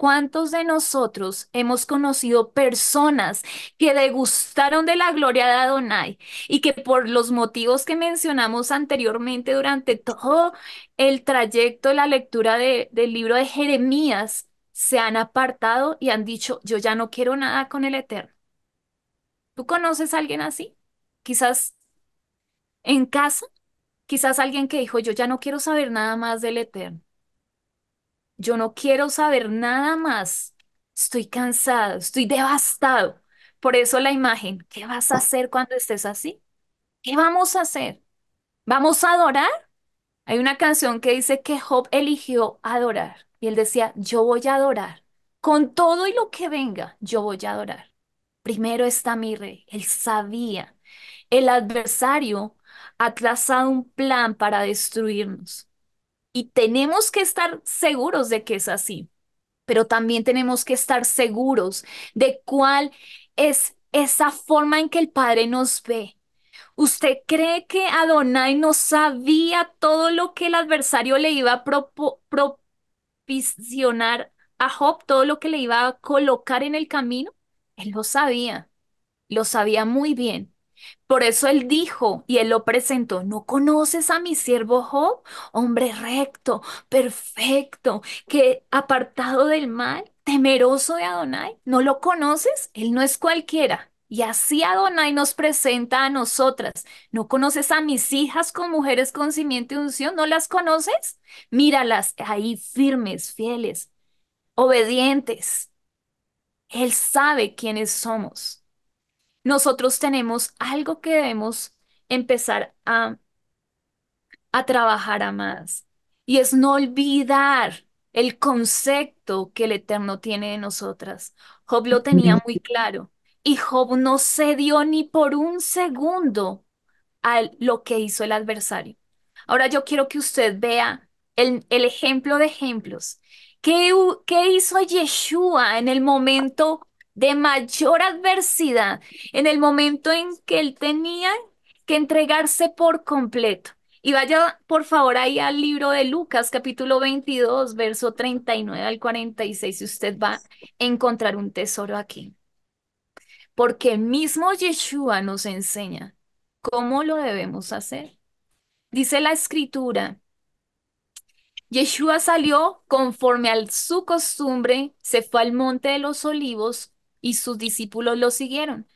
¿Cuántos de nosotros hemos conocido personas que degustaron de la gloria de Adonai y que por los motivos que mencionamos anteriormente durante todo el trayecto de la lectura del libro de Jeremías se han apartado y han dicho, yo ya no quiero nada con el Eterno? ¿Tú conoces a alguien así? Quizás en casa, quizás alguien que dijo, yo ya no quiero saber nada más del Eterno yo no quiero saber nada más, estoy cansado, estoy devastado. Por eso la imagen, ¿qué vas a hacer cuando estés así? ¿Qué vamos a hacer? ¿Vamos a adorar? Hay una canción que dice que Job eligió adorar y él decía, yo voy a adorar. Con todo y lo que venga, yo voy a adorar. Primero está mi rey. Él sabía. El adversario ha trazado un plan para destruirnos. Y tenemos que estar seguros de que es así, pero también tenemos que estar seguros de cuál es esa forma en que el Padre nos ve. ¿Usted cree que Adonai no sabía todo lo que el adversario le iba a propicionar a Job, todo lo que le iba a colocar en el camino? Él lo sabía, lo sabía muy bien. Por eso él dijo y él lo presentó, ¿no conoces a mi siervo Job? Hombre recto, perfecto, que apartado del mal, temeroso de Adonai, ¿no lo conoces? Él no es cualquiera. Y así Adonai nos presenta a nosotras. ¿No conoces a mis hijas con mujeres con simiente unción? ¿No las conoces? Míralas ahí firmes, fieles, obedientes. Él sabe quiénes somos nosotros tenemos algo que debemos empezar a, a trabajar a más. Y es no olvidar el concepto que el Eterno tiene de nosotras. Job lo tenía muy claro. Y Job no cedió ni por un segundo a lo que hizo el adversario. Ahora yo quiero que usted vea el, ejemplo de ejemplos. ¿Qué, ¿Qué hizo Yeshua en el momento de mayor adversidad, en el momento en que él tenía que entregarse por completo. Y vaya, por favor, ahí al libro de Lucas, capítulo 22, verso 39 al 46, y usted va a encontrar un tesoro aquí. Porque mismo Yeshua nos enseña cómo lo debemos hacer. Dice la escritura, Yeshua salió conforme a su costumbre, se fue al monte de los olivos y sus discípulos lo siguieron.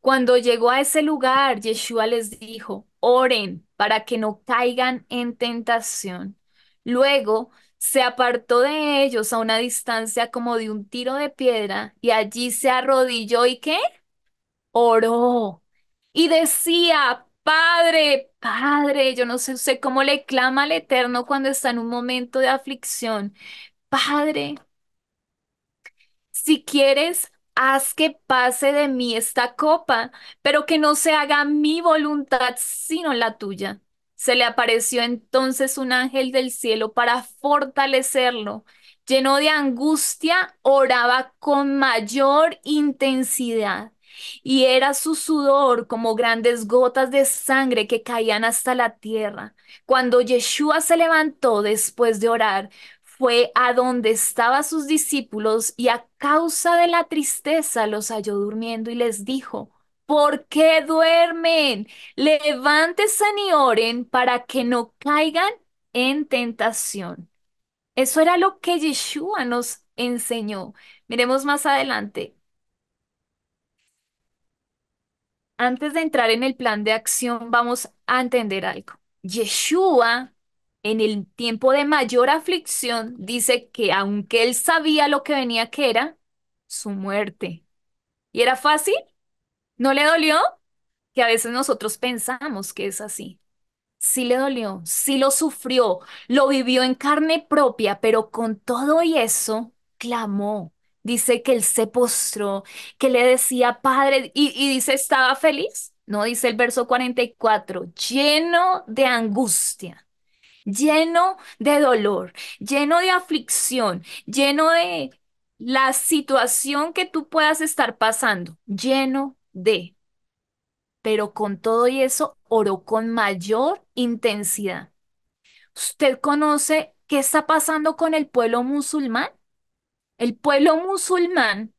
Cuando llegó a ese lugar, Yeshua les dijo, oren para que no caigan en tentación. Luego se apartó de ellos a una distancia como de un tiro de piedra y allí se arrodilló y qué? Oró y decía, Padre, Padre, yo no sé cómo le clama al Eterno cuando está en un momento de aflicción. Padre, si quieres, Haz que pase de mí esta copa, pero que no se haga mi voluntad sino la tuya. Se le apareció entonces un ángel del cielo para fortalecerlo. Lleno de angustia, oraba con mayor intensidad y era su sudor como grandes gotas de sangre que caían hasta la tierra. Cuando Yeshua se levantó después de orar, fue a donde estaban sus discípulos y a causa de la tristeza los halló durmiendo y les dijo, ¿por qué duermen? Levántense y oren para que no caigan en tentación. Eso era lo que Yeshua nos enseñó. Miremos más adelante. Antes de entrar en el plan de acción, vamos a entender algo. Yeshua en el tiempo de mayor aflicción, dice que aunque él sabía lo que venía, que era su muerte. ¿Y era fácil? ¿No le dolió? Que a veces nosotros pensamos que es así. Sí le dolió, sí lo sufrió, lo vivió en carne propia, pero con todo y eso, clamó. Dice que él se postró, que le decía, Padre, y, dice, ¿estaba feliz? No, dice el verso 44, lleno de angustia lleno de dolor, lleno de aflicción, lleno de la situación que tú puedas estar pasando, lleno de. Pero con todo y eso, oró con mayor intensidad. ¿Usted conoce qué está pasando con el pueblo musulmán? El pueblo musulmán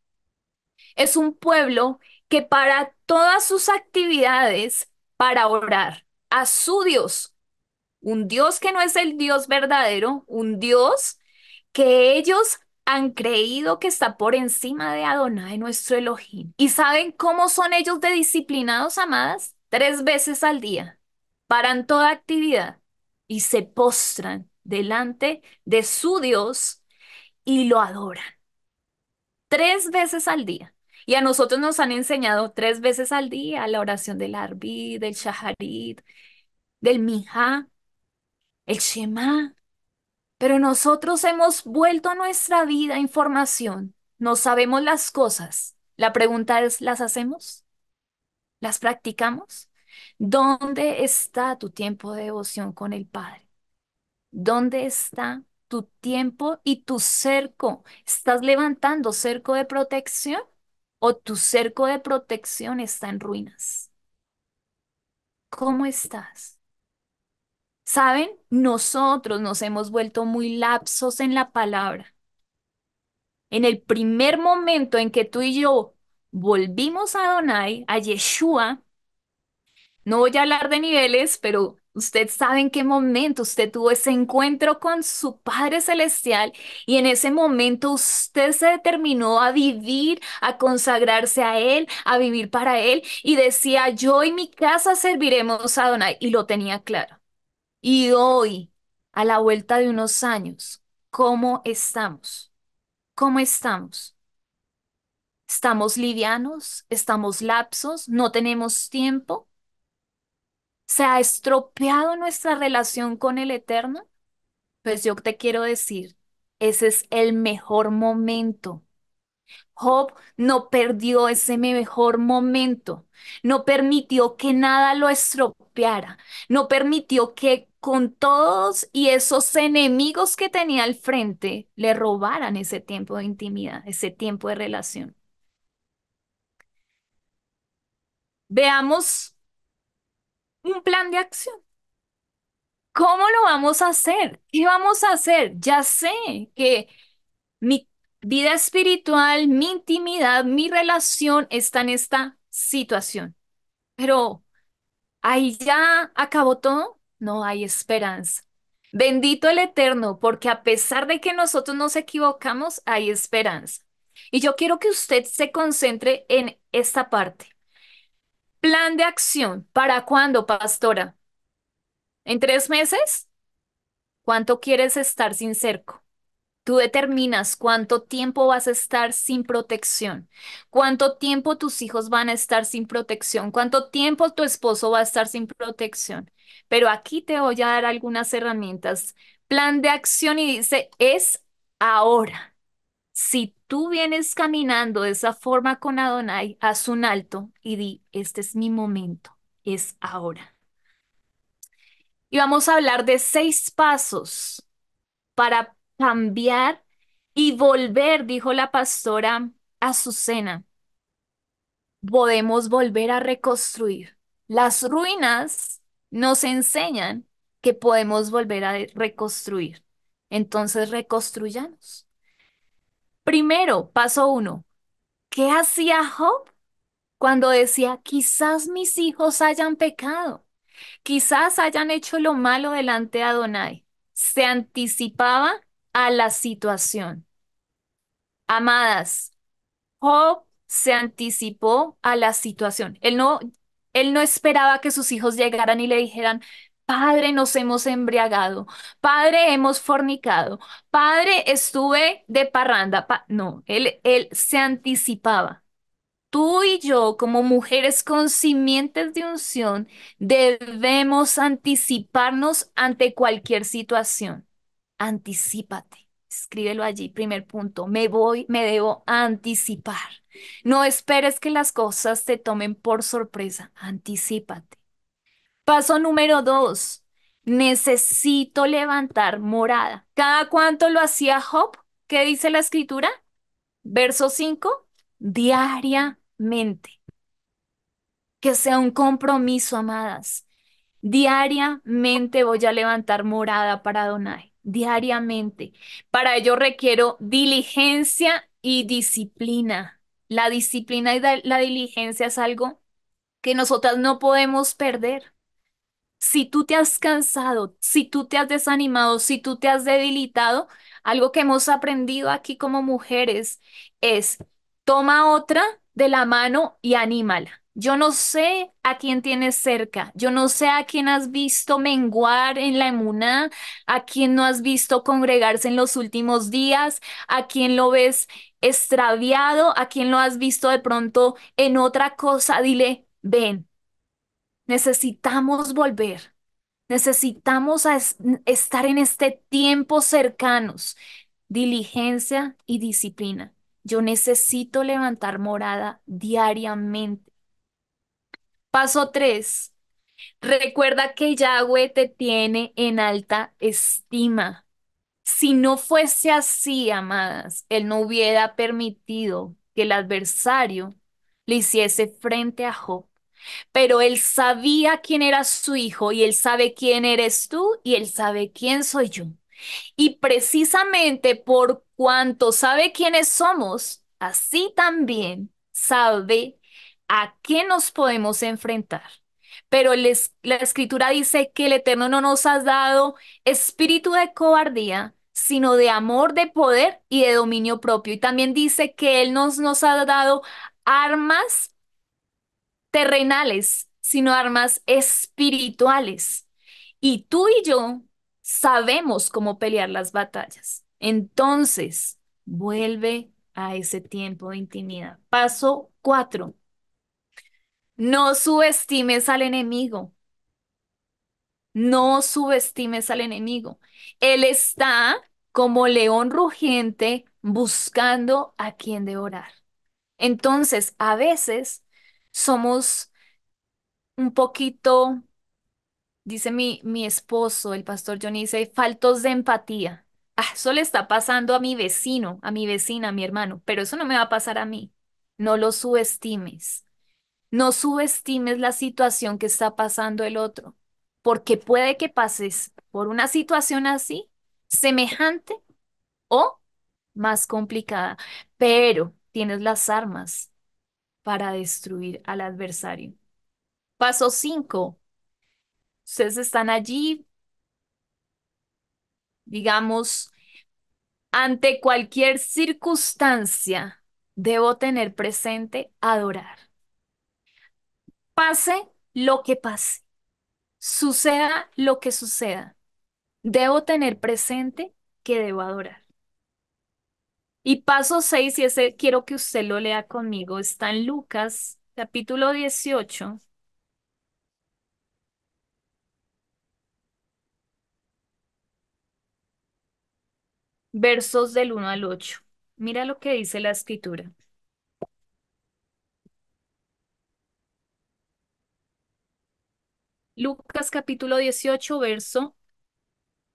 es un pueblo que para todas sus actividades, para orar a su Dios, un Dios que no es el Dios verdadero, un Dios que ellos han creído que está por encima de Adonai, nuestro Elohim. ¿Y saben cómo son ellos de disciplinados, amadas? Tres veces al día. Paran toda actividad y se postran delante de su Dios y lo adoran. Tres veces al día. Y a nosotros nos han enseñado tres veces al día la oración del Arbi, del Shaharit, del Mija, el Shema. Pero nosotros hemos vuelto a nuestra vida información. No sabemos las cosas. La pregunta es, ¿las hacemos? ¿Las practicamos? ¿Dónde está tu tiempo de devoción con el Padre? ¿Dónde está tu tiempo y tu cerco? ¿Estás levantando cerco de protección o tu cerco de protección está en ruinas? ¿Cómo estás? ¿Saben? Nosotros nos hemos vuelto muy lapsos en la palabra. En el primer momento en que tú y yo volvimos a Donai, a Yeshua, no voy a hablar de niveles, pero usted sabe en qué momento usted tuvo ese encuentro con su Padre Celestial y en ese momento usted se determinó a vivir, a consagrarse a Él, a vivir para Él y decía, yo y mi casa serviremos a Donai. Y lo tenía claro. Y hoy, a la vuelta de unos años, ¿cómo estamos? ¿Cómo estamos? ¿Estamos livianos? ¿Estamos lapsos? ¿No tenemos tiempo? ¿Se ha estropeado nuestra relación con el Eterno? Pues yo te quiero decir, ese es el mejor momento. Job no perdió ese mejor momento, no permitió que nada lo estropeara, no permitió que con todos y esos enemigos que tenía al frente, le robaran ese tiempo de intimidad, ese tiempo de relación. Veamos un plan de acción. ¿Cómo lo vamos a hacer? ¿Qué vamos a hacer? Ya sé que mi vida espiritual, mi intimidad, mi relación está en esta situación. Pero ahí ya acabó todo no hay esperanza. Bendito el Eterno, porque a pesar de que nosotros nos equivocamos, hay esperanza. Y yo quiero que usted se concentre en esta parte. Plan de acción. ¿Para cuándo, pastora? ¿En tres meses? ¿Cuánto quieres estar sin cerco? Tú determinas cuánto tiempo vas a estar sin protección, cuánto tiempo tus hijos van a estar sin protección, cuánto tiempo tu esposo va a estar sin protección, pero aquí te voy a dar algunas herramientas. Plan de acción y dice, es ahora. Si tú vienes caminando de esa forma con Adonai, haz un alto y di, este es mi momento, es ahora. Y vamos a hablar de seis pasos para cambiar y volver, dijo la pastora Azucena. Podemos volver a reconstruir. Las ruinas nos enseñan que podemos volver a reconstruir. Entonces, reconstruyamos. Primero, paso uno, ¿qué hacía Job cuando decía, quizás mis hijos hayan pecado, quizás hayan hecho lo malo delante de Adonai? Se anticipaba a la situación. Amadas, Job se anticipó a la situación. Él no él no esperaba que sus hijos llegaran y le dijeran, Padre, nos hemos embriagado. Padre, hemos fornicado. Padre, estuve de parranda. no, él, él se anticipaba. Tú y yo, como mujeres con simientes de unción, debemos anticiparnos ante cualquier situación. Anticípate. Escríbelo allí, primer punto. Me voy, me debo anticipar. No esperes que las cosas te tomen por sorpresa, anticípate. Paso número dos, necesito levantar morada. ¿Cada cuánto lo hacía Job? ¿Qué dice la escritura? Verso 5, diariamente. Que sea un compromiso, amadas. Diariamente voy a levantar morada para donar. diariamente. Para ello requiero diligencia y disciplina. La disciplina y la diligencia es algo que nosotras no podemos perder. Si tú te has cansado, si tú te has desanimado, si tú te has debilitado, algo que hemos aprendido aquí como mujeres es toma otra de la mano y anímala. Yo no sé a quién tienes cerca, yo no sé a quién has visto menguar en la emuna, a quién no has visto congregarse en los últimos días, a quién lo ves extraviado, a quien lo has visto de pronto en otra cosa, dile, ven, necesitamos volver. Necesitamos estar en este tiempo cercanos, diligencia y disciplina. Yo necesito levantar morada diariamente. Paso 3. Recuerda que Yahweh te tiene en alta estima. Si no fuese así, amadas, él no hubiera permitido que el adversario le hiciese frente a Job. Pero él sabía quién era su hijo y él sabe quién eres tú y él sabe quién soy yo. Y precisamente por cuanto sabe quiénes somos, así también sabe a qué nos podemos enfrentar pero la escritura dice que el Eterno no nos ha dado espíritu de cobardía, sino de amor, de poder y de dominio propio. Y también dice que Él nos, nos ha dado armas terrenales, sino armas espirituales. Y tú y yo sabemos cómo pelear las batallas. Entonces, vuelve a ese tiempo de intimidad. Paso cuatro, no subestimes al enemigo. No subestimes al enemigo. Él está como león rugiente buscando a quien devorar. Entonces, a veces somos un poquito, dice mi, mi esposo, el pastor Johnny, faltos de empatía. Ah, eso le está pasando a mi vecino, a mi vecina, a mi hermano, pero eso no me va a pasar a mí. No lo subestimes. No subestimes la situación que está pasando el otro, porque puede que pases por una situación así, semejante o más complicada, pero tienes las armas para destruir al adversario. Paso 5. Ustedes están allí, digamos, ante cualquier circunstancia, debo tener presente adorar. Pase lo que pase, suceda lo que suceda, debo tener presente que debo adorar. Y paso 6, y ese quiero que usted lo lea conmigo, está en Lucas capítulo 18. Versos del 1 al 8. Mira lo que dice la escritura. Lucas capítulo 18, verso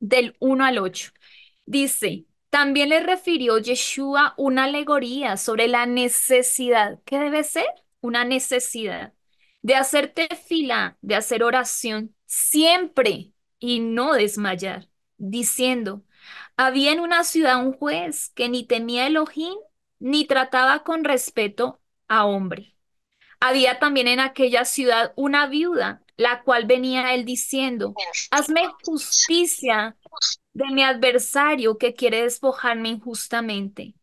del 1 al 8. Dice, también le refirió Yeshua una alegoría sobre la necesidad. ¿Qué debe ser? Una necesidad de hacerte fila, de hacer oración siempre y no desmayar, diciendo, había en una ciudad un juez que ni temía ojín ni trataba con respeto a hombre. Había también en aquella ciudad una viuda, la cual venía él diciendo, hazme justicia de mi adversario que quiere despojarme injustamente.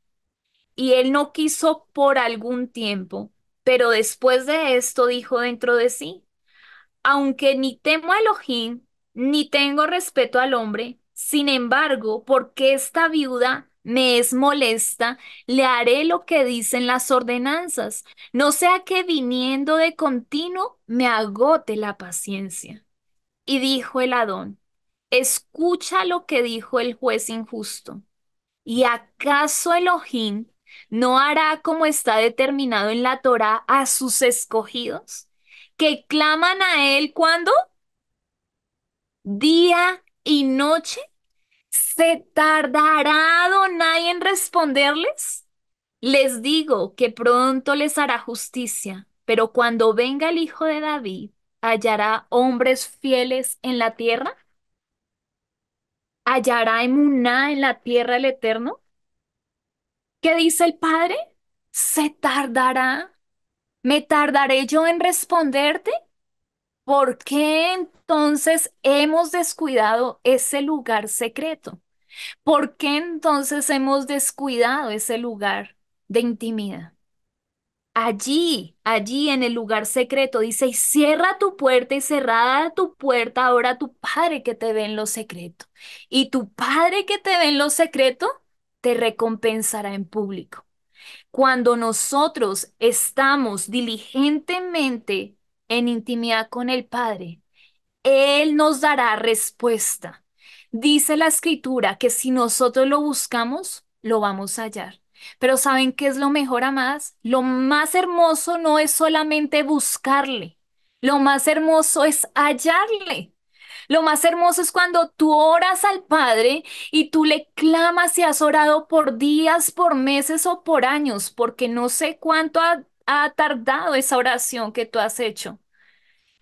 Y él no quiso por algún tiempo, pero después de esto dijo dentro de sí, aunque ni temo a Elohim, ni tengo respeto al hombre, sin embargo, porque esta viuda me es molesta, le haré lo que dicen las ordenanzas, no sea que viniendo de continuo me agote la paciencia. Y dijo el Adón, escucha lo que dijo el juez injusto. ¿Y acaso Elohim no hará como está determinado en la Torá a sus escogidos, que claman a él cuando? Día y noche ¿Se tardará Adonai en responderles? Les digo que pronto les hará justicia, pero cuando venga el hijo de David, ¿hallará hombres fieles en la tierra? ¿Hallará emuná en la tierra el Eterno? ¿Qué dice el Padre? ¿Se tardará? ¿Me tardaré yo en responderte? ¿Por qué entonces hemos descuidado ese lugar secreto? ¿Por qué entonces hemos descuidado ese lugar de intimidad? Allí, allí en el lugar secreto, dice, cierra tu puerta y cerrada tu puerta ahora tu Padre que te ve en lo secreto. Y tu Padre que te ve en lo secreto, te recompensará en público. Cuando nosotros estamos diligentemente en intimidad con el Padre, Él nos dará respuesta. Dice la escritura que si nosotros lo buscamos, lo vamos a hallar. Pero ¿saben qué es lo mejor, a más, Lo más hermoso no es solamente buscarle, lo más hermoso es hallarle. Lo más hermoso es cuando tú oras al Padre y tú le clamas y has orado por días, por meses o por años, porque no sé cuánto ha tardado esa oración que tú has hecho,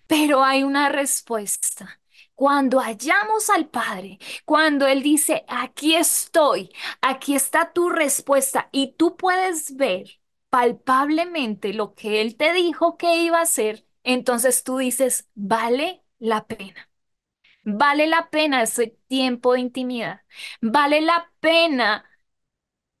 pero hay una respuesta. Cuando hallamos al Padre, cuando Él dice, aquí estoy, aquí está tu respuesta y tú puedes ver palpablemente lo que Él te dijo que iba a hacer, entonces tú dices, vale la pena. Vale la pena ese tiempo de intimidad. Vale la pena.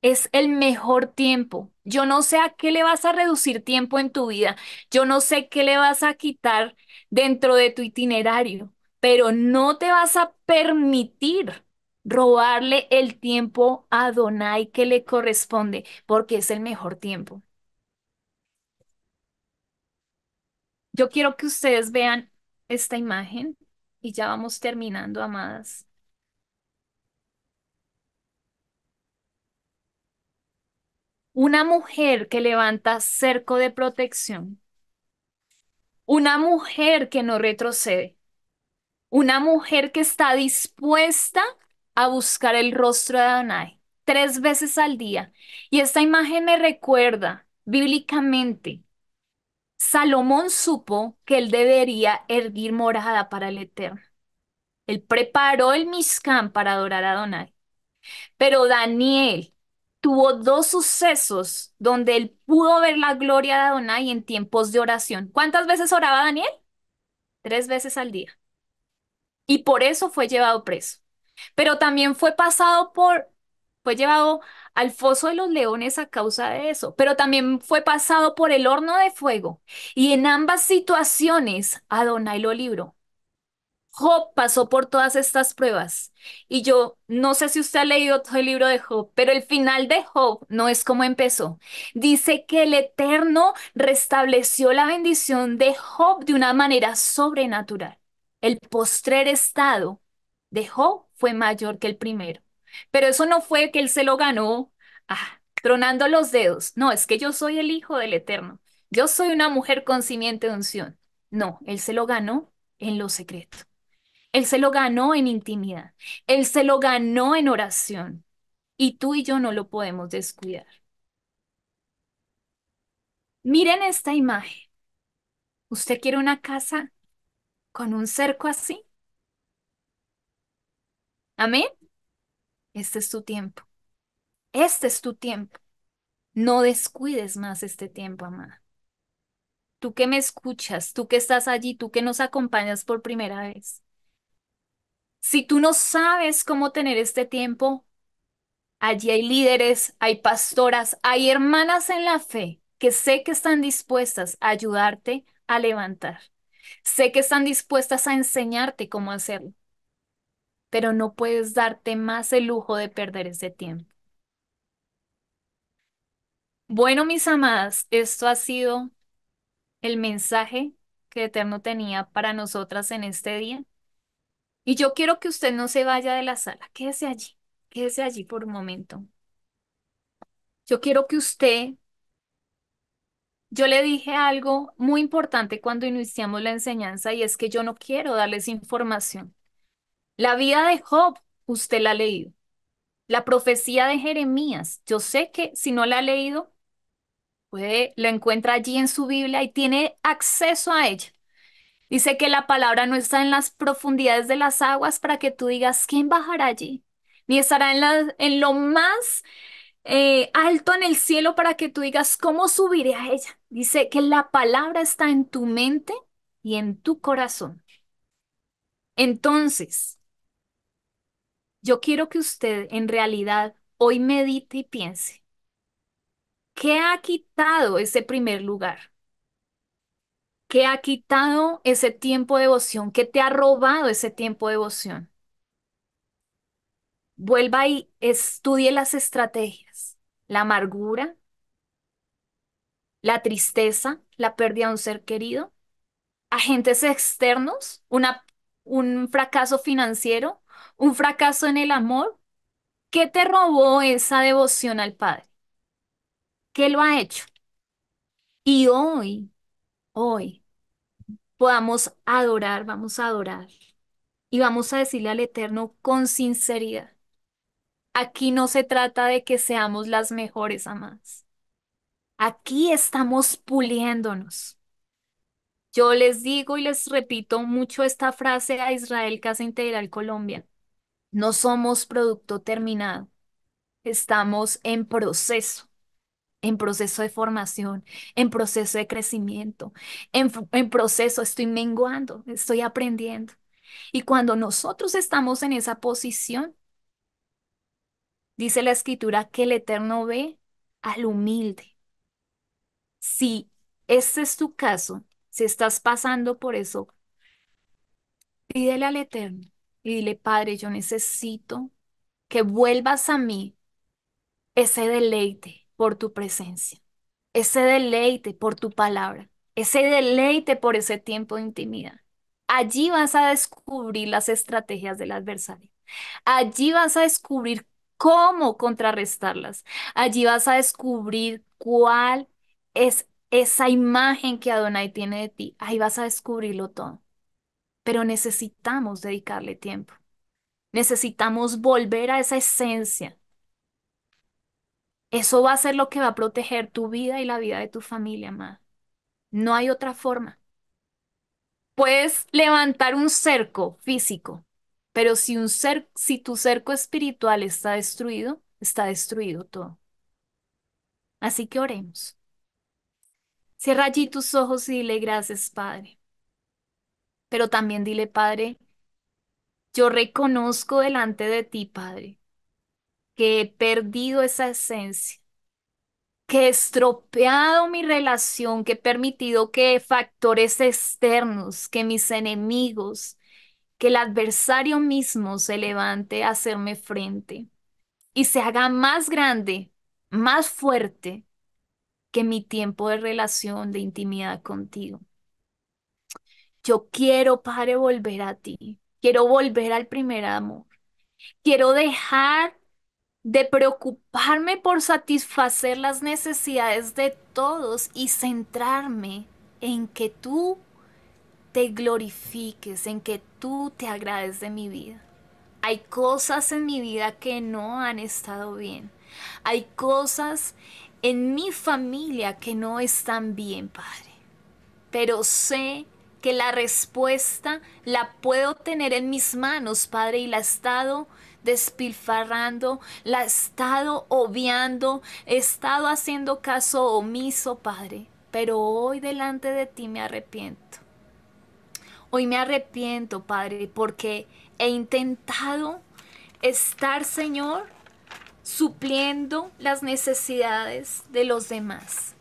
Es el mejor tiempo. Yo no sé a qué le vas a reducir tiempo en tu vida. Yo no sé qué le vas a quitar dentro de tu itinerario pero no te vas a permitir robarle el tiempo a Donai que le corresponde, porque es el mejor tiempo. Yo quiero que ustedes vean esta imagen y ya vamos terminando, amadas. Una mujer que levanta cerco de protección. Una mujer que no retrocede. Una mujer que está dispuesta a buscar el rostro de Adonai tres veces al día. Y esta imagen me recuerda bíblicamente. Salomón supo que él debería erguir morada para el Eterno. Él preparó el Mizcán para adorar a Adonai. Pero Daniel tuvo dos sucesos donde él pudo ver la gloria de Adonai en tiempos de oración. ¿Cuántas veces oraba Daniel? Tres veces al día y por eso fue llevado preso. Pero también fue pasado por, fue llevado al foso de los leones a causa de eso, pero también fue pasado por el horno de fuego. Y en ambas situaciones Adonai lo libró. Job pasó por todas estas pruebas. Y yo no sé si usted ha leído todo el libro de Job, pero el final de Job no es como empezó. Dice que el Eterno restableció la bendición de Job de una manera sobrenatural. El postrer estado de Job fue mayor que el primero. Pero eso no fue que él se lo ganó ah, tronando los dedos. No, es que yo soy el hijo del Eterno. Yo soy una mujer con simiente de unción. No, él se lo ganó en lo secreto. Él se lo ganó en intimidad. Él se lo ganó en oración. Y tú y yo no lo podemos descuidar. Miren esta imagen. Usted quiere una casa con un cerco así. Amén. Este es tu tiempo. Este es tu tiempo. No descuides más este tiempo, amada. Tú que me escuchas, tú que estás allí, tú que nos acompañas por primera vez. Si tú no sabes cómo tener este tiempo, allí hay líderes, hay pastoras, hay hermanas en la fe que sé que están dispuestas a ayudarte a levantar. Sé que están dispuestas a enseñarte cómo hacerlo, pero no puedes darte más el lujo de perder ese tiempo. Bueno, mis amadas, esto ha sido el mensaje que Eterno tenía para nosotras en este día. Y yo quiero que usted no se vaya de la sala, quédese allí, quédese allí por un momento. Yo quiero que usted yo le dije algo muy importante cuando iniciamos la enseñanza y es que yo no quiero darles información. La vida de Job, usted la ha leído. La profecía de Jeremías, yo sé que si no la ha leído, puede, la encuentra allí en su Biblia y tiene acceso a ella. Dice que la palabra no está en las profundidades de las aguas para que tú digas, ¿quién bajará allí? Ni estará en, en lo más eh, alto en el cielo para que tú digas, ¿cómo subiré a ella? Dice que la palabra está en tu mente y en tu corazón. Entonces, yo quiero que usted en realidad hoy medite y piense, ¿qué ha quitado ese primer lugar? ¿Qué ha quitado ese tiempo de devoción? ¿Qué te ha robado ese tiempo de devoción? vuelva y estudie las estrategias, la amargura, la tristeza, la pérdida de un ser querido, agentes externos, una, un fracaso financiero, un fracaso en el amor. ¿Qué te robó esa devoción al Padre? ¿Qué lo ha hecho? Y hoy, hoy, podamos adorar, vamos a adorar y vamos a decirle al Eterno con sinceridad, Aquí no se trata de que seamos las mejores amadas. Aquí estamos puliéndonos. Yo les digo y les repito mucho esta frase a Israel Casa Integral Colombia. No somos producto terminado. Estamos en proceso, en proceso de formación, en proceso de crecimiento, en, en proceso, estoy menguando, estoy aprendiendo. Y cuando nosotros estamos en esa posición, Dice la escritura que el Eterno ve al humilde. Si este es tu caso, si estás pasando por eso, pídele al Eterno y dile, Padre, yo necesito que vuelvas a mí ese deleite por tu presencia, ese deleite por tu palabra, ese deleite por ese tiempo de intimidad. Allí vas a descubrir las estrategias del adversario. Allí vas a descubrir cómo contrarrestarlas. Allí vas a descubrir cuál es esa imagen que Adonai tiene de ti. Ahí vas a descubrirlo todo. Pero necesitamos dedicarle tiempo. Necesitamos volver a esa esencia. Eso va a ser lo que va a proteger tu vida y la vida de tu familia, amada. No hay otra forma. Puedes levantar un cerco físico, pero si un si tu cerco espiritual está destruido, está destruido todo. Así que oremos. Cierra allí tus ojos y dile gracias, Padre. Pero también dile, Padre, yo reconozco delante de ti, Padre, que he perdido esa esencia, que he estropeado mi relación, que he permitido que factores externos, que mis enemigos, que el adversario mismo se levante a hacerme frente y se haga más grande, más fuerte que mi tiempo de relación, de intimidad contigo. Yo quiero, Padre, volver a ti. Quiero volver al primer amor. Quiero dejar de preocuparme por satisfacer las necesidades de todos y centrarme en que tú te glorifiques, en que tú te agrades de mi vida. Hay cosas en mi vida que no han estado bien. Hay cosas en mi familia que no están bien, Padre. Pero sé que la respuesta la puedo tener en mis manos, Padre, y la he estado despilfarrando, la he estado obviando, he estado haciendo caso omiso, Padre. Pero hoy delante de ti me arrepiento. Hoy me arrepiento, Padre, porque he intentado estar, Señor, supliendo las necesidades de los demás.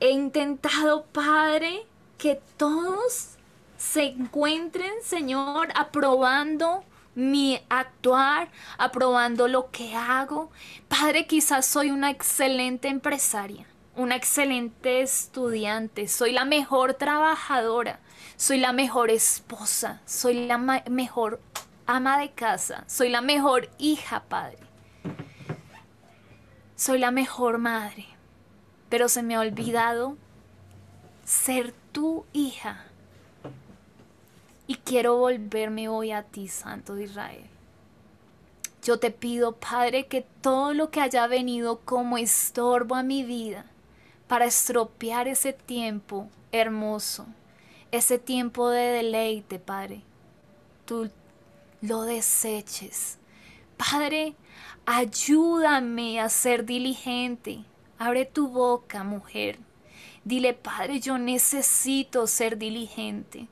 He intentado, Padre, que todos se encuentren, Señor, aprobando mi actuar, aprobando lo que hago. Padre, quizás soy una excelente empresaria, una excelente estudiante, soy la mejor trabajadora, soy la mejor esposa, soy la mejor ama de casa, soy la mejor hija, padre. Soy la mejor madre, pero se me ha olvidado ser tu hija. Y quiero volverme hoy a ti, Santo de Israel. Yo te pido, Padre, que todo lo que haya venido como estorbo a mi vida, para estropear ese tiempo hermoso, ese tiempo de deleite, Padre. Tú lo deseches. Padre, ayúdame a ser diligente. Abre tu boca, mujer. Dile, Padre, yo necesito ser diligente.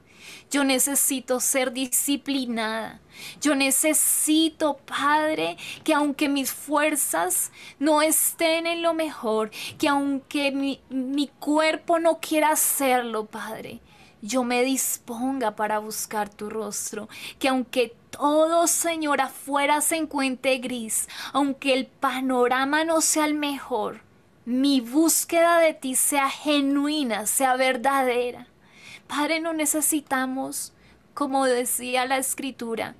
Yo necesito ser disciplinada. Yo necesito, Padre, que aunque mis fuerzas no estén en lo mejor, que aunque mi, cuerpo no quiera hacerlo, Padre, yo me disponga para buscar tu rostro, que aunque todo, Señor, afuera se encuentre gris, aunque el panorama no sea el mejor, mi búsqueda de ti sea genuina, sea verdadera. Padre, no necesitamos, como decía la escritura,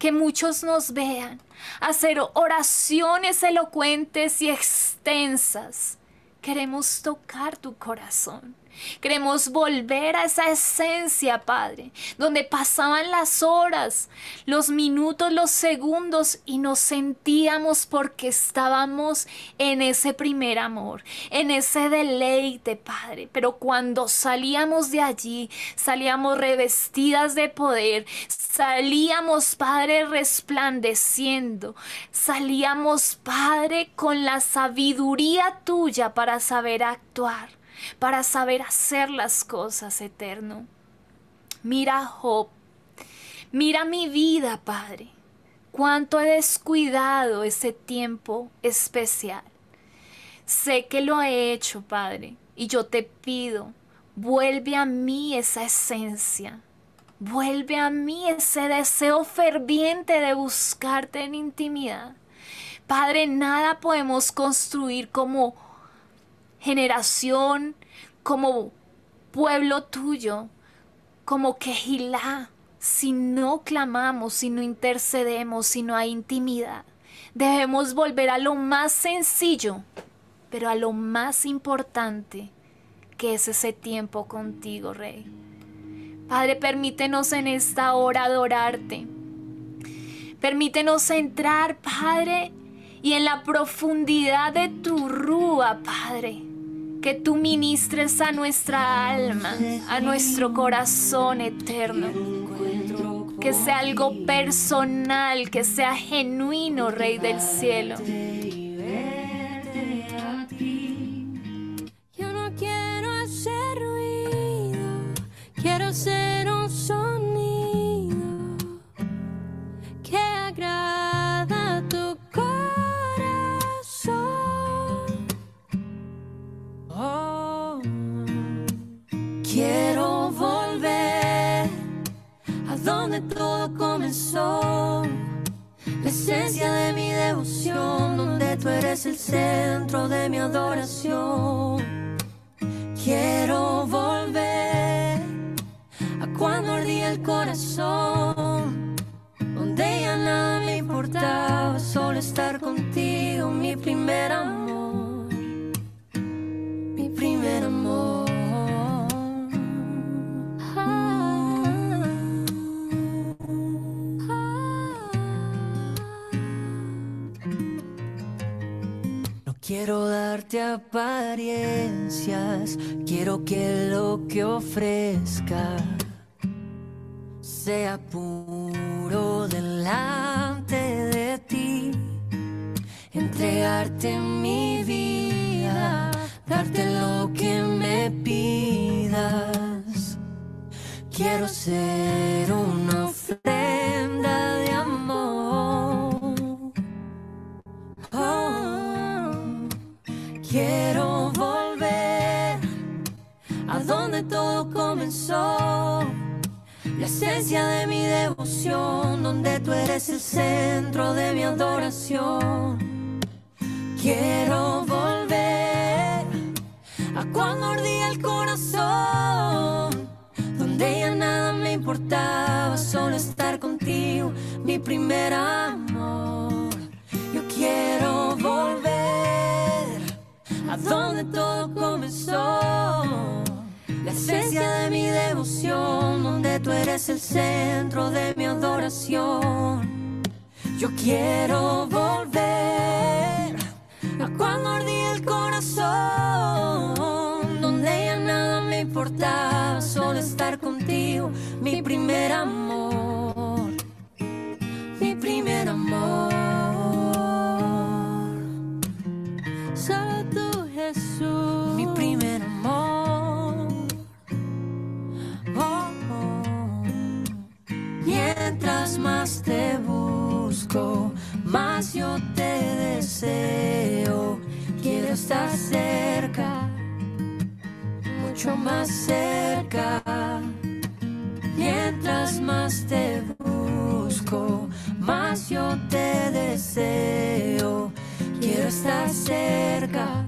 que muchos nos vean, hacer oraciones elocuentes y extensas. Queremos tocar tu corazón. Queremos volver a esa esencia, Padre, donde pasaban las horas, los minutos, los segundos y nos sentíamos porque estábamos en ese primer amor, en ese deleite, Padre. Pero cuando salíamos de allí, salíamos revestidas de poder, salíamos, Padre, resplandeciendo, salíamos, Padre, con la sabiduría tuya para saber actuar para saber hacer las cosas, Eterno. Mira Job, mira mi vida, Padre, cuánto he descuidado ese tiempo especial. Sé que lo he hecho, Padre, y yo te pido, vuelve a mí esa esencia, vuelve a mí ese deseo ferviente de buscarte en intimidad. Padre, nada podemos construir como generación, como pueblo tuyo, como Quejilá, si no clamamos, si no intercedemos, si no hay intimidad. Debemos volver a lo más sencillo, pero a lo más importante, que es ese tiempo contigo, Rey. Padre, permítenos en esta hora adorarte. Permítenos entrar, Padre, y en la profundidad de tu rúa, Padre que tú ministres a nuestra alma, a nuestro corazón eterno. Que sea algo personal, que sea genuino, Rey del Cielo. Yo no quiero hacer ruido, quiero ser un donde todo comenzó. La esencia de mi devoción, donde tú eres el centro de mi adoración. Quiero volver a cuando ardía el corazón, donde ya nada me importaba, solo estar contigo, mi primer amor, mi primer amor. Quiero darte apariencias, quiero que lo que ofrezca sea puro delante de ti. Entregarte mi vida, darte lo que me pidas. Quiero ser una ofrenda Quiero volver a donde todo comenzó. La esencia de mi devoción, donde tú eres el centro de mi adoración. Quiero volver a cuando ardía el corazón, donde ya nada me importaba, solo estar contigo, mi primer amor. Yo quiero volver donde todo comenzó. La esencia de mi devoción, donde tú eres el centro de mi adoración. Yo quiero volver a cuando ardí el corazón, donde ya nada me importaba, solo estar contigo, mi primer amor, mi primer amor. Mi primer amor. Oh, oh. Mientras más te busco, más yo te deseo. Quiero estar cerca, mucho más cerca. Mientras más te busco, más yo te deseo. Quiero estar cerca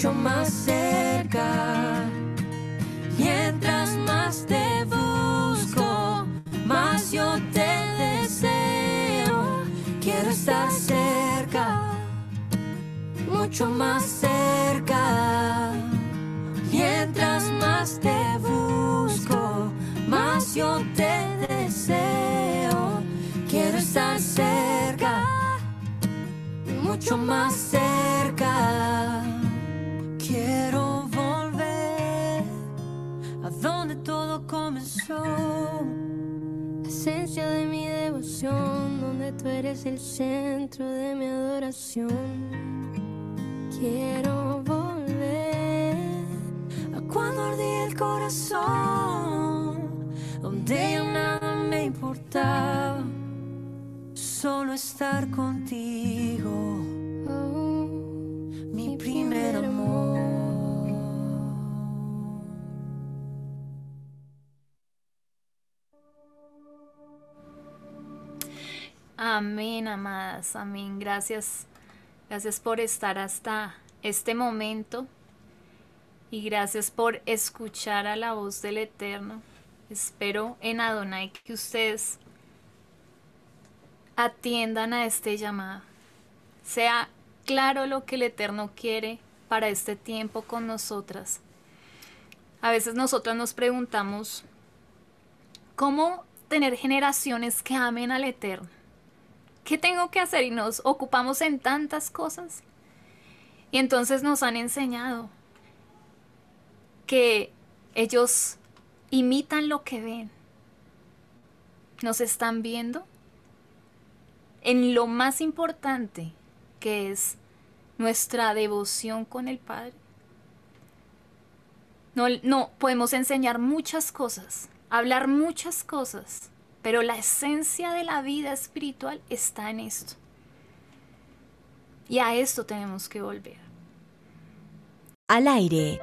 mucho más cerca. Mientras más te busco, más yo te deseo. Quiero estar cerca, mucho más cerca. Mientras más te busco, más yo te deseo. Quiero estar cerca, mucho más cerca. esencia de mi devoción, donde tú eres el centro de mi adoración. Quiero volver a cuando ardí el corazón, donde yo nada me importaba, solo estar contigo Amén, amadas, amén. Gracias, gracias por estar hasta este momento y gracias por escuchar a la voz del Eterno. Espero en Adonai que ustedes atiendan a este llamado. Sea claro lo que el Eterno quiere para este tiempo con nosotras. A veces nosotras nos preguntamos, ¿cómo tener generaciones que amen al Eterno? ¿qué tengo que hacer? Y nos ocupamos en tantas cosas. Y entonces nos han enseñado que ellos imitan lo que ven. Nos están viendo en lo más importante que es nuestra devoción con el Padre. No, no podemos enseñar muchas cosas, hablar muchas cosas, pero la esencia de la vida espiritual está en esto. Y a esto tenemos que volver. Al aire.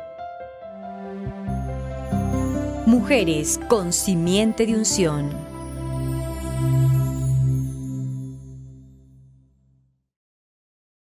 Mujeres con simiente de unción.